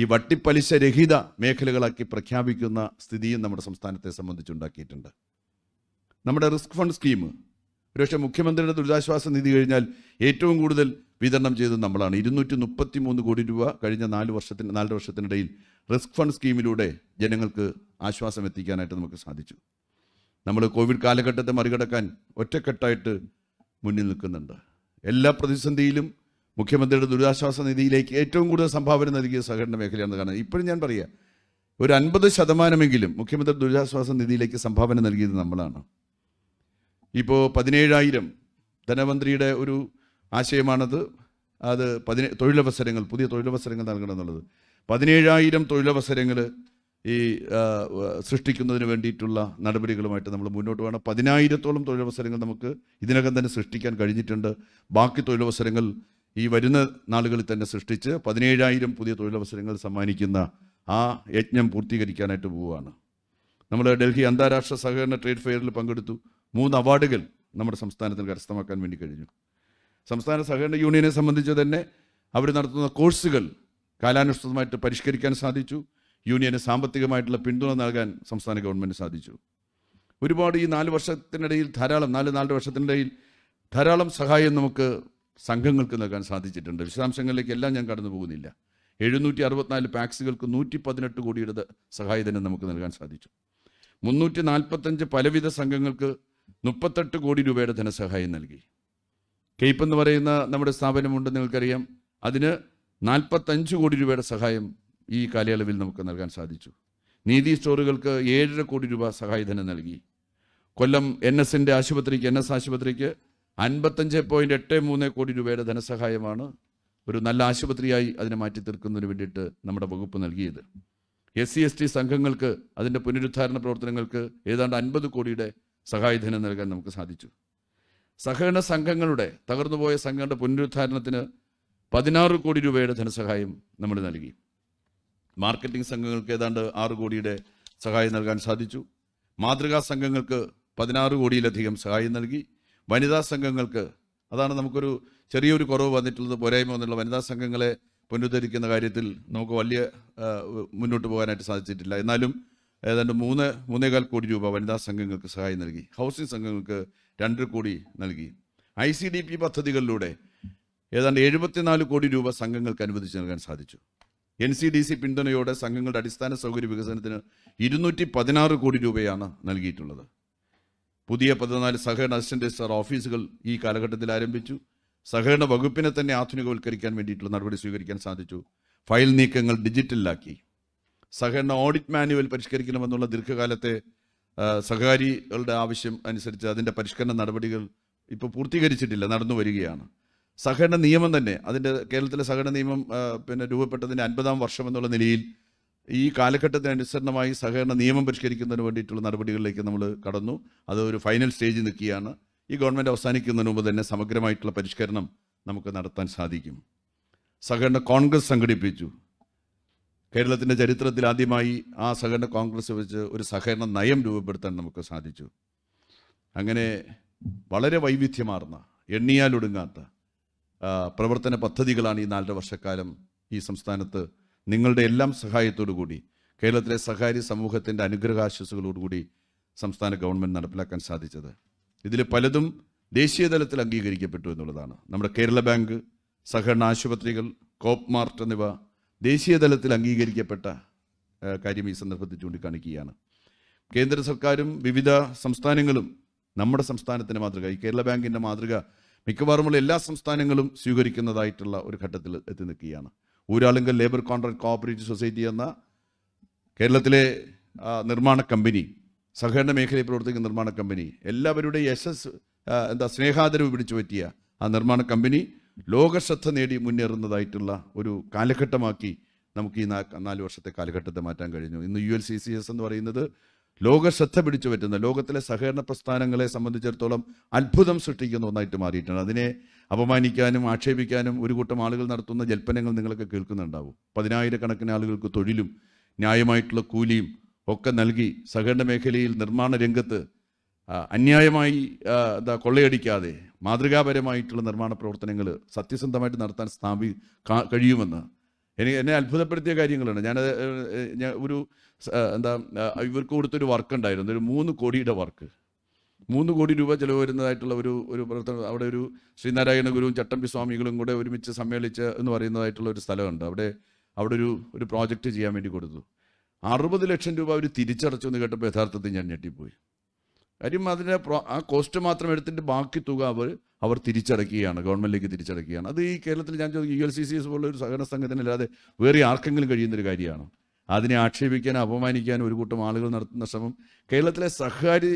ഈ വട്ടിപ്പലിശ രഹിത മേഖലകളാക്കി പ്രഖ്യാപിക്കുന്ന സ്ഥിതിയും നമ്മുടെ സംസ്ഥാനത്തെ സംബന്ധിച്ചുണ്ടാക്കിയിട്ടുണ്ട് നമ്മുടെ റിസ്ക് ഫണ്ട് സ്കീം ഒരുപക്ഷെ മുഖ്യമന്ത്രിയുടെ ദുരിതാശ്വാസ നിധി കഴിഞ്ഞാൽ ഏറ്റവും കൂടുതൽ വിതരണം ചെയ്തത് നമ്മളാണ് ഇരുന്നൂറ്റി മുപ്പത്തി മൂന്ന് കോടി രൂപ കഴിഞ്ഞ നാല് വർഷത്തിന് നാല് വർഷത്തിനിടയിൽ റിസ്ക് ഫണ്ട് സ്കീമിലൂടെ ജനങ്ങൾക്ക് ആശ്വാസം എത്തിക്കാനായിട്ട് നമുക്ക് സാധിച്ചു നമ്മൾ കോവിഡ് കാലഘട്ടത്തെ മറികടക്കാൻ ഒറ്റക്കെട്ടായിട്ട് മുന്നിൽ നിൽക്കുന്നുണ്ട് എല്ലാ പ്രതിസന്ധിയിലും മുഖ്യമന്ത്രിയുടെ ദുരിതാശ്വാസ നിധിയിലേക്ക് ഏറ്റവും കൂടുതൽ സംഭാവന നൽകിയ സഹകരണ മേഖലയാണ് കാരണം ഇപ്പോഴും ഞാൻ പറയാം ഒരു അൻപത് ശതമാനമെങ്കിലും മുഖ്യമന്ത്രി ദുരിതാശ്വാസ നിധിയിലേക്ക് സംഭാവന നൽകിയത് നമ്മളാണ് ഇപ്പോൾ പതിനേഴായിരം ധനമന്ത്രിയുടെ ഒരു ആശയമാണത് അത് പതിനേ തൊഴിലവസരങ്ങൾ പുതിയ തൊഴിലവസരങ്ങൾ നൽകണം എന്നുള്ളത് പതിനേഴായിരം തൊഴിലവസരങ്ങൾ ഈ സൃഷ്ടിക്കുന്നതിന് വേണ്ടിയിട്ടുള്ള നടപടികളുമായിട്ട് നമ്മൾ മുന്നോട്ട് വേണം പതിനായിരത്തോളം തൊഴിലവസരങ്ങൾ നമുക്ക് ഇതിനകം തന്നെ സൃഷ്ടിക്കാൻ കഴിഞ്ഞിട്ടുണ്ട് ബാക്കി തൊഴിലവസരങ്ങൾ ഈ വരുന്ന നാളുകളിൽ തന്നെ സൃഷ്ടിച്ച് പതിനേഴായിരം പുതിയ തൊഴിലവസരങ്ങൾ സമ്മാനിക്കുന്ന ആ യജ്ഞം പൂർത്തീകരിക്കാനായിട്ട് പോവുകയാണ് നമ്മൾ ഡൽഹി അന്താരാഷ്ട്ര സഹകരണ ട്രേഡ് ഫെയറിൽ പങ്കെടുത്തു മൂന്ന് അവാർഡുകൾ നമ്മുടെ സംസ്ഥാനത്തിന് കരസ്ഥമാക്കാൻ വേണ്ടി കഴിഞ്ഞു സംസ്ഥാന സഹകരണ യൂണിയനെ സംബന്ധിച്ച് തന്നെ അവർ നടത്തുന്ന കോഴ്സുകൾ കാലാനുസൃതമായിട്ട് പരിഷ്കരിക്കാൻ സാധിച്ചു യൂണിയന് സാമ്പത്തികമായിട്ടുള്ള പിന്തുണ നൽകാൻ സംസ്ഥാന ഗവൺമെൻറ് സാധിച്ചു ഒരുപാട് ഈ നാല് വർഷത്തിനിടയിൽ ധാരാളം നാല് നാല് വർഷത്തിനിടയിൽ ധാരാളം സഹായം നമുക്ക് സംഘങ്ങൾക്ക് നൽകാൻ സാധിച്ചിട്ടുണ്ട് വിശദാംശങ്ങളിലേക്ക് എല്ലാം ഞാൻ കടന്നു പോകുന്നില്ല എഴുന്നൂറ്റി അറുപത്തിനാല് പാക്സുകൾക്ക് നൂറ്റി പതിനെട്ട് കോടിയുടെ സഹായധനം നമുക്ക് നൽകാൻ സാധിച്ചു മുന്നൂറ്റി നാൽപ്പത്തഞ്ച് പലവിധ സംഘങ്ങൾക്ക് മുപ്പത്തെട്ട് കോടി രൂപയുടെ ധനസഹായം നൽകി കെയ്പ് എന്ന് പറയുന്ന നമ്മുടെ സ്ഥാപനമുണ്ട് നിങ്ങൾക്കറിയാം അതിന് നാൽപ്പത്തഞ്ച് കോടി രൂപയുടെ സഹായം ഈ കാലയളവിൽ നമുക്ക് നൽകാൻ സാധിച്ചു നീതി സ്റ്റോറുകൾക്ക് ഏഴര കോടി രൂപ സഹായധനം നൽകി കൊല്ലം എൻ എസിൻ്റെ ആശുപത്രിക്ക് എൻ എസ് ആശുപത്രിക്ക് അൻപത്തഞ്ച് പോയിൻറ്റ് എട്ട് മൂന്ന് കോടി രൂപയുടെ ധനസഹായമാണ് ഒരു നല്ല ആശുപത്രിയായി അതിനെ മാറ്റി തീർക്കുന്നതിന് വേണ്ടിയിട്ട് നമ്മുടെ വകുപ്പ് നൽകിയത് എസ് സി എസ് ടി സംഘങ്ങൾക്ക് അതിൻ്റെ പുനരുദ്ധാരണ പ്രവർത്തനങ്ങൾക്ക് ഏതാണ്ട് അൻപത് കോടിയുടെ സഹായധനം നൽകാൻ നമുക്ക് സാധിച്ചു സഹകരണ സംഘങ്ങളുടെ തകർന്നുപോയ സംഘങ്ങളുടെ പുനരുദ്ധാരണത്തിന് പതിനാറ് കോടി രൂപയുടെ ധനസഹായം നമ്മൾ നൽകി മാർക്കറ്റിംഗ് സംഘങ്ങൾക്ക് ഏതാണ്ട് ആറ് കോടിയുടെ സഹായം നൽകാൻ സാധിച്ചു മാതൃകാ സംഘങ്ങൾക്ക് പതിനാറ് കോടിയിലധികം സഹായം നൽകി വനിതാ സംഘങ്ങൾക്ക് അതാണ് നമുക്കൊരു ചെറിയൊരു കുറവ് വന്നിട്ടുള്ളത് പോരായ്മ വന്നിട്ടുള്ള വനിതാ സംഘങ്ങളെ പുനരുദ്ധരിക്കുന്ന കാര്യത്തിൽ നമുക്ക് വലിയ മുന്നോട്ട് പോകാനായിട്ട് സാധിച്ചിട്ടില്ല എന്നാലും ഏതാണ്ട് മൂന്ന് മൂന്നേകാൽ കോടി രൂപ വനിതാ സംഘങ്ങൾക്ക് സഹായം നൽകി ഹൗസിംഗ് സംഘങ്ങൾക്ക് രണ്ട് കോടി നൽകി ഐ സി ഡി പി പദ്ധതികളിലൂടെ ഏതാണ്ട് എഴുപത്തിനാല് കോടി രൂപ സംഘങ്ങൾക്ക് അനുവദിച്ചു നൽകാൻ സാധിച്ചു എൻ സി ഡി സി പിന്തുണയോടെ സംഘങ്ങളുടെ അടിസ്ഥാന സൗകര്യ വികസനത്തിന് ഇരുന്നൂറ്റി പതിനാറ് കോടി രൂപയാണ് നൽകിയിട്ടുള്ളത് പുതിയ പതിനാല് സഹകരണ അസിസ്റ്റന്റ് രജിസ്ട്രാർ ഓഫീസുകൾ ഈ കാലഘട്ടത്തിൽ ആരംഭിച്ചു സഹകരണ വകുപ്പിനെ തന്നെ ആധുനികവൽക്കരിക്കാൻ വേണ്ടിയിട്ടുള്ള നടപടി സ്വീകരിക്കാൻ സാധിച്ചു ഫയൽ നീക്കങ്ങൾ ഡിജിറ്റലിലാക്കി സഹകരണ ഓഡിറ്റ് മാനുവൽ പരിഷ്കരിക്കണമെന്നുള്ള ദീർഘകാലത്തെ സഹകാരികളുടെ ആവശ്യം അനുസരിച്ച് അതിൻ്റെ പരിഷ്കരണ നടപടികൾ ഇപ്പോൾ പൂർത്തീകരിച്ചിട്ടില്ല നടന്നു വരികയാണ് സഹകരണ നിയമം തന്നെ അതിൻ്റെ കേരളത്തിലെ സഹകരണ നിയമം പിന്നെ രൂപപ്പെട്ടതിൻ്റെ അൻപതാം വർഷം എന്നുള്ള നിലയിൽ ഈ കാലഘട്ടത്തിനനുസരണമായി സഹകരണ നിയമം പരിഷ്കരിക്കുന്നതിന് വേണ്ടിയിട്ടുള്ള നടപടികളിലേക്ക് നമ്മൾ കടന്നു അത് ഒരു ഫൈനൽ സ്റ്റേജിൽ നിൽക്കുകയാണ് ഈ ഗവൺമെൻറ് അവസാനിക്കുന്നതിന് മുമ്പ് തന്നെ സമഗ്രമായിട്ടുള്ള പരിഷ്കരണം നമുക്ക് നടത്താൻ സാധിക്കും സഹകരണ കോൺഗ്രസ് സംഘടിപ്പിച്ചു കേരളത്തിൻ്റെ ചരിത്രത്തിൽ ആദ്യമായി ആ സഹകരണ കോൺഗ്രസ് വെച്ച് ഒരു സഹകരണ നയം രൂപപ്പെടുത്താൻ നമുക്ക് സാധിച്ചു അങ്ങനെ വളരെ വൈവിധ്യമാർന്ന എണ്ണിയാലൊടുങ്ങാത്ത പ്രവർത്തന പദ്ധതികളാണ് ഈ നാലര വർഷക്കാലം ഈ സംസ്ഥാനത്ത് നിങ്ങളുടെ എല്ലാം സഹായത്തോടു കൂടി കേരളത്തിലെ സഹകാരി സമൂഹത്തിൻ്റെ അനുഗ്രഹാശ്വസുകളോടുകൂടി സംസ്ഥാന ഗവൺമെൻറ് നടപ്പിലാക്കാൻ സാധിച്ചത് ഇതിൽ പലതും ദേശീയ തലത്തിൽ അംഗീകരിക്കപ്പെട്ടു എന്നുള്ളതാണ് നമ്മുടെ കേരള ബാങ്ക് സഹകരണ ആശുപത്രികൾ കോപ്പ് മാർട്ട് എന്നിവ ദേശീയതലത്തിൽ അംഗീകരിക്കപ്പെട്ട കാര്യം ഈ സന്ദർഭത്തിൽ ചൂണ്ടിക്കാണിക്കുകയാണ് കേന്ദ്ര സർക്കാരും വിവിധ സംസ്ഥാനങ്ങളും നമ്മുടെ സംസ്ഥാനത്തിൻ്റെ മാതൃക ഈ കേരള ബാങ്കിൻ്റെ മാതൃക മിക്കവാറുമുള്ള എല്ലാ സംസ്ഥാനങ്ങളും സ്വീകരിക്കുന്നതായിട്ടുള്ള ഒരു ഘട്ടത്തിൽ എത്തി നിൽക്കുകയാണ് Uralungal labour contract cooperative society എന്ന കേരളത്തിലെ നിർമ്മാണ കമ്പനി സഹകരണ മേഖലയിൽ പ്രവർത്തിക്കുന്ന നിർമ്മാണ കമ്പനി എല്ലാവരുടെയും യശസ് എന്താ സ്നേഹാദരവ് പിടിച്ചു പറ്റിയ ആ നിർമ്മാണ കമ്പനി ലോകശ്രദ്ധ നേടി മുന്നേറുന്നതായിട്ടുള്ള ഒരു കാലഘട്ടമാക്കി നമുക്ക് ഈ നാല് വർഷത്തെ കാലഘട്ടത്തെ മാറ്റാൻ കഴിഞ്ഞു ഇന്ന് U L C C S എന്ന് പറയുന്നത് ലോകശ്രദ്ധ പിടിച്ചു പറ്റുന്ന ലോകത്തിലെ സഹകരണ പ്രസ്ഥാനങ്ങളെ സംബന്ധിച്ചിടത്തോളം അത്ഭുതം സൃഷ്ടിക്കുന്ന ഒന്നായിട്ട് മാറിയിട്ടുണ്ട് അതിനെ അപമാനിക്കാനും ആക്ഷേപിക്കാനും ഒരു കൂട്ടം ആളുകൾ നടത്തുന്ന ജൽപ്പനങ്ങൾ നിങ്ങളൊക്കെ കേൾക്കുന്നുണ്ടാവും പതിനായിരക്കണക്കിന് ആളുകൾക്ക് തൊഴിലും ന്യായമായിട്ടുള്ള കൂലിയും ഒക്കെ നൽകി സഹകരണ മേഖലയിൽ നിർമ്മാണ രംഗത്ത് അന്യായമായി എന്താ കൊള്ളയടിക്കാതെ മാതൃകാപരമായിട്ടുള്ള നിർമ്മാണ പ്രവർത്തനങ്ങൾ സത്യസന്ധമായിട്ട് നടത്താൻ സ്ഥാപി കഴിയുമെന്ന് എനിക്ക് എന്നെ അത്ഭുതപ്പെടുത്തിയ കാര്യങ്ങളാണ് ഞാനത് ഞാൻ ഒരു എന്താ ഇവർക്ക് കൊടുത്തൊരു വർക്ക് ഉണ്ടായിരുന്നു ഒരു മൂന്ന് കോടിയുടെ വർക്ക് മൂന്ന് കോടി രൂപ ചിലവ് വരുന്നതായിട്ടുള്ള ഒരു ഒരു പ്രവർത്തനം അവിടെ ഒരു ശ്രീനാരായണ ഗുരുവും ചട്ടമ്പി സ്വാമികളും കൂടെ ഒരുമിച്ച് സമ്മേളിച്ച് എന്ന് പറയുന്നതായിട്ടുള്ള ഒരു സ്ഥലമുണ്ട് അവിടെ അവിടെ ഒരു ഒരു പ്രോജക്റ്റ് ചെയ്യാൻ വേണ്ടി കൊടുത്തു അറുപത് ലക്ഷം രൂപ അവർ തിരിച്ചടച്ചു എന്ന് കേട്ടപ്പോൾ യഥാർത്ഥത്തിൽ ഞാൻ ഞെട്ടിപ്പോയി കാര്യം അതിൻ്റെ ആ കോസ്റ്റ് മാത്രം എടുത്തിട്ട് ബാക്കി തുക അവർ അവർ തിരിച്ചടക്കുകയാണ് ഗവൺമെൻറ്റിലേക്ക് തിരിച്ചടക്കുകയാണ് അത് ഈ കേരളത്തിൽ ഞാൻ ചോദിക്കും U L C C S പോലുള്ള ഒരു സഹകരണ സംഘത്തിന് അല്ലാതെ വേറെ ആർക്കെങ്കിലും കഴിയുന്നൊരു കാര്യമാണ് അതിനെ ആക്ഷേപിക്കാനും അപമാനിക്കാനും ഒരു കൂട്ടം ആളുകൾ നടത്തുന്ന ശ്രമം കേരളത്തിലെ സഹകാരി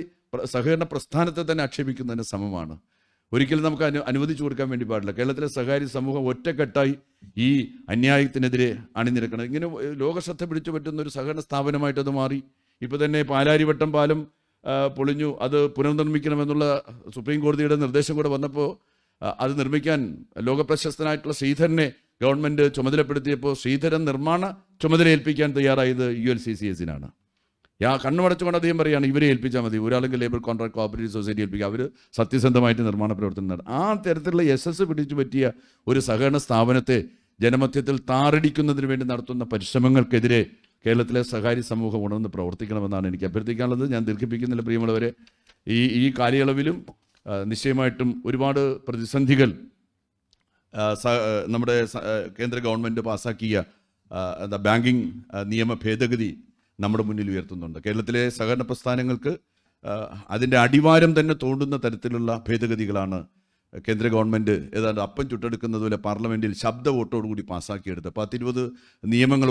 സഹകരണ പ്രസ്ഥാനത്തെ തന്നെ ആക്ഷേപിക്കുന്നതിന് ശ്രമമാണ് ഒരിക്കലും നമുക്ക് അനു അനുവദിച്ചു കൊടുക്കാൻ വേണ്ടി പാടില്ല കേരളത്തിലെ സഹകാരി സമൂഹം ഒറ്റക്കെട്ടായി ഈ അന്യായത്തിനെതിരെ അണിനിരക്കണം ഇങ്ങനെ ലോകശ്രദ്ധ പിടിച്ചു പറ്റുന്ന ഒരു സഹകരണ സ്ഥാപനമായിട്ടത് മാറി ഇപ്പൊ തന്നെ പാലാരിവട്ടം പാലം പൊളിഞ്ഞു അത് പുനർനിർമ്മിക്കണമെന്നുള്ള സുപ്രീം കോടതിയുടെ നിർദ്ദേശം കൂടെ വന്നപ്പോൾ അത് നിർമ്മിക്കാൻ ലോകപ്രശസ്തനായിട്ടുള്ള ശ്രീധരനെ ഗവൺമെൻറ് ചുമതലപ്പെടുത്തിയപ്പോൾ ശ്രീധരൻ നിർമ്മാണ ചുമതല ഏൽപ്പിക്കാൻ തയ്യാറായത് യു എൽ സി സി എസിനാണ് ആ കണ്ണുമടച്ചുകൊണ്ട് അദ്ദേഹം പറയുകയാണ് ഇവരെ ഏൽപ്പിച്ചാൽ മതി ഒരാളെങ്കിൽ ലേബർ കോൺട്രാക്ട് കോപ്പറേറ്റീവ് സൊസൈറ്റി ഏൽപ്പിക്കുക അവർ സത്യസന്ധമായിട്ട് നിർമ്മാണ പ്രവർത്തനം നടത്തും ആ തരത്തിലുള്ള എസ് പിടിച്ചു പറ്റിയ ഒരു സഹകരണ സ്ഥാപനത്തെ ജനമധ്യത്തിൽ താറടിക്കുന്നതിന് വേണ്ടി നടത്തുന്ന പരിശ്രമങ്ങൾക്കെതിരെ കേരളത്തിലെ സ്വകാര്യ സമൂഹം ഉണർന്ന് പ്രവർത്തിക്കണമെന്നാണ് എനിക്ക് അഭ്യർത്ഥിക്കാനുള്ളത് ഞാൻ ദീർഘിപ്പിക്കുന്നില്ല പ്രിയമുള്ളവരെ ഈ ഈ കാലയളവിലും നിശ്ചയമായിട്ടും ഒരുപാട് പ്രതിസന്ധികൾ നമ്മുടെ കേന്ദ്ര ഗവൺമെൻറ് പാസ്സാക്കിയ എന്താ ബാങ്കിങ് നിയമ ഭേദഗതി നമ്മുടെ മുന്നിൽ ഉയർത്തുന്നുണ്ട് കേരളത്തിലെ സഹകരണ പ്രസ്ഥാനങ്ങൾക്ക് അതിൻ്റെ അടിവാരം തന്നെ തോണ്ടുന്ന തരത്തിലുള്ള ഭേദഗതികളാണ് കേന്ദ്ര ഗവൺമെൻറ് ഏതാണ്ട് അപ്പം ചുട്ടെടുക്കുന്നത് പോലെ പാർലമെൻറ്റിൽ ശബ്ദ വോട്ടോടുകൂടി പാസ്സാക്കിയെടുത്ത് പത്തിരുപത് നിയമങ്ങൾ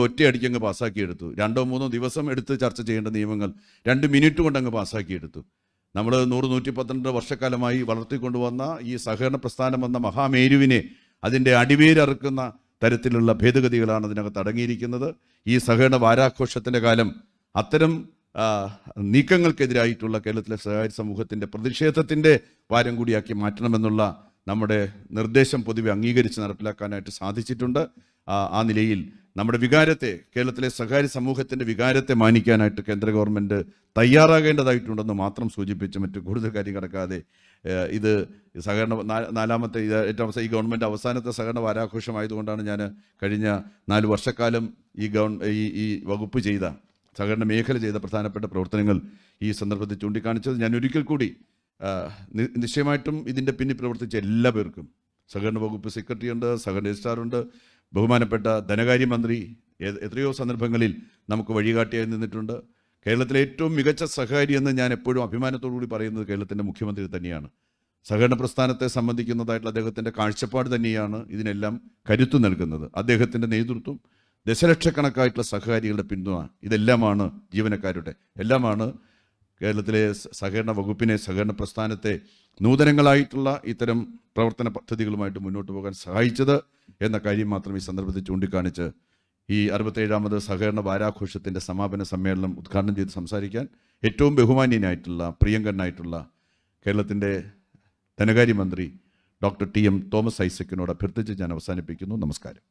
അങ്ങ് പാസ്സാക്കിയെടുത്തു രണ്ടോ മൂന്നോ ദിവസം എടുത്ത് ചർച്ച ചെയ്യേണ്ട നിയമങ്ങൾ രണ്ട് മിനിറ്റ് അങ്ങ് പാസ്സാക്കിയെടുത്തു നമ്മൾ നൂറ് നൂറ്റി പന്ത്രണ്ട് വർഷക്കാലമായി വളർത്തിക്കൊണ്ടുവന്ന ഈ സഹകരണ പ്രസ്ഥാനം വന്ന മഹാമേരുവിനെ അതിൻ്റെ അടിവേരറുക്കുന്ന തരത്തിലുള്ള ഭേദഗതികളാണ് അതിനകത്ത് അടങ്ങിയിരിക്കുന്നത് ഈ സഹകരണ വാരാഘോഷത്തിൻ്റെ കാലം അത്തരം നീക്കങ്ങൾക്കെതിരായിട്ടുള്ള കേരളത്തിലെ സഹകാരി സമൂഹത്തിൻ്റെ പ്രതിഷേധത്തിൻ്റെ വാരം കൂടിയാക്കി മാറ്റണമെന്നുള്ള നമ്മുടെ നിർദ്ദേശം പൊതുവെ അംഗീകരിച്ച് നടപ്പിലാക്കാനായിട്ട് സാധിച്ചിട്ടുണ്ട് ആ നിലയിൽ നമ്മുടെ വികാരത്തെ കേരളത്തിലെ സ്വകാര്യ സമൂഹത്തിൻ്റെ വികാരത്തെ മാനിക്കാനായിട്ട് കേന്ദ്ര ഗവൺമെൻറ് തയ്യാറാകേണ്ടതായിട്ടുണ്ടെന്ന് മാത്രം സൂചിപ്പിച്ച് മറ്റ് കൂടുതൽ കാര്യം കിടക്കാതെ ഇത് സഹകരണ നാലാമത്തെ ഇത് ഏറ്റവും അവസാനം ഈ ഗവൺമെൻറ് അവസാനത്തെ സഹകരണ വാരാഘോഷമായതുകൊണ്ടാണ് ഞാൻ കഴിഞ്ഞ നാല് വർഷക്കാലം ഈ ഗവൺ ഈ ഈ വകുപ്പ് ചെയ്ത സഹകരണ മേഖല ചെയ്ത പ്രധാനപ്പെട്ട പ്രവർത്തനങ്ങൾ ഈ സന്ദർഭത്തിൽ ചൂണ്ടിക്കാണിച്ചത് ഞാൻ ഒരിക്കൽ കൂടി നിശ്ചയമായിട്ടും ഇതിൻ്റെ പിന്നിൽ പ്രവർത്തിച്ച എല്ലാ പേർക്കും സഹകരണ വകുപ്പ് സെക്രട്ടറി ഉണ്ട് സഹകരണ രജിസ്ട്രാറുണ്ട് ബഹുമാനപ്പെട്ട ധനകാര്യമന്ത്രി എത്രയോ സന്ദർഭങ്ങളിൽ നമുക്ക് വഴികാട്ടിയായി നിന്നിട്ടുണ്ട് കേരളത്തിലെ ഏറ്റവും മികച്ച സഹകാരി എന്ന് ഞാൻ എപ്പോഴും അഭിമാനത്തോടു കൂടി പറയുന്നത് കേരളത്തിൻ്റെ മുഖ്യമന്ത്രി തന്നെയാണ് സഹകരണ പ്രസ്ഥാനത്തെ സംബന്ധിക്കുന്നതായിട്ടുള്ള അദ്ദേഹത്തിൻ്റെ കാഴ്ചപ്പാട് തന്നെയാണ് ഇതിനെല്ലാം കരുത്തു നൽകുന്നത് അദ്ദേഹത്തിൻ്റെ നേതൃത്വം ദശലക്ഷക്കണക്കായിട്ടുള്ള സഹകാരികളുടെ പിന്തുണ ഇതെല്ലാമാണ് ജീവനക്കാരുടെ എല്ലാമാണ് കേരളത്തിലെ സഹകരണ വകുപ്പിനെ സഹകരണ പ്രസ്ഥാനത്തെ നൂതനങ്ങളായിട്ടുള്ള ഇത്തരം പ്രവർത്തന പദ്ധതികളുമായിട്ട് മുന്നോട്ട് പോകാൻ സഹായിച്ചത് എന്ന കാര്യം മാത്രം ഈ സന്ദർഭത്തിൽ ചൂണ്ടിക്കാണിച്ച് ഈ അറുപത്തേഴാമത് സഹകരണ വാരാഘോഷത്തിൻ്റെ സമാപന സമ്മേളനം ഉദ്ഘാടനം ചെയ്ത് സംസാരിക്കാൻ ഏറ്റവും ബഹുമാന്യനായിട്ടുള്ള പ്രിയങ്കരനായിട്ടുള്ള കേരളത്തിൻ്റെ ധനകാര്യമന്ത്രി ഡോക്ടർ ടി എം തോമസ് ഐസക്കിനോട് അഭ്യർത്ഥിച്ച് ഞാൻ അവസാനിപ്പിക്കുന്നു നമസ്കാരം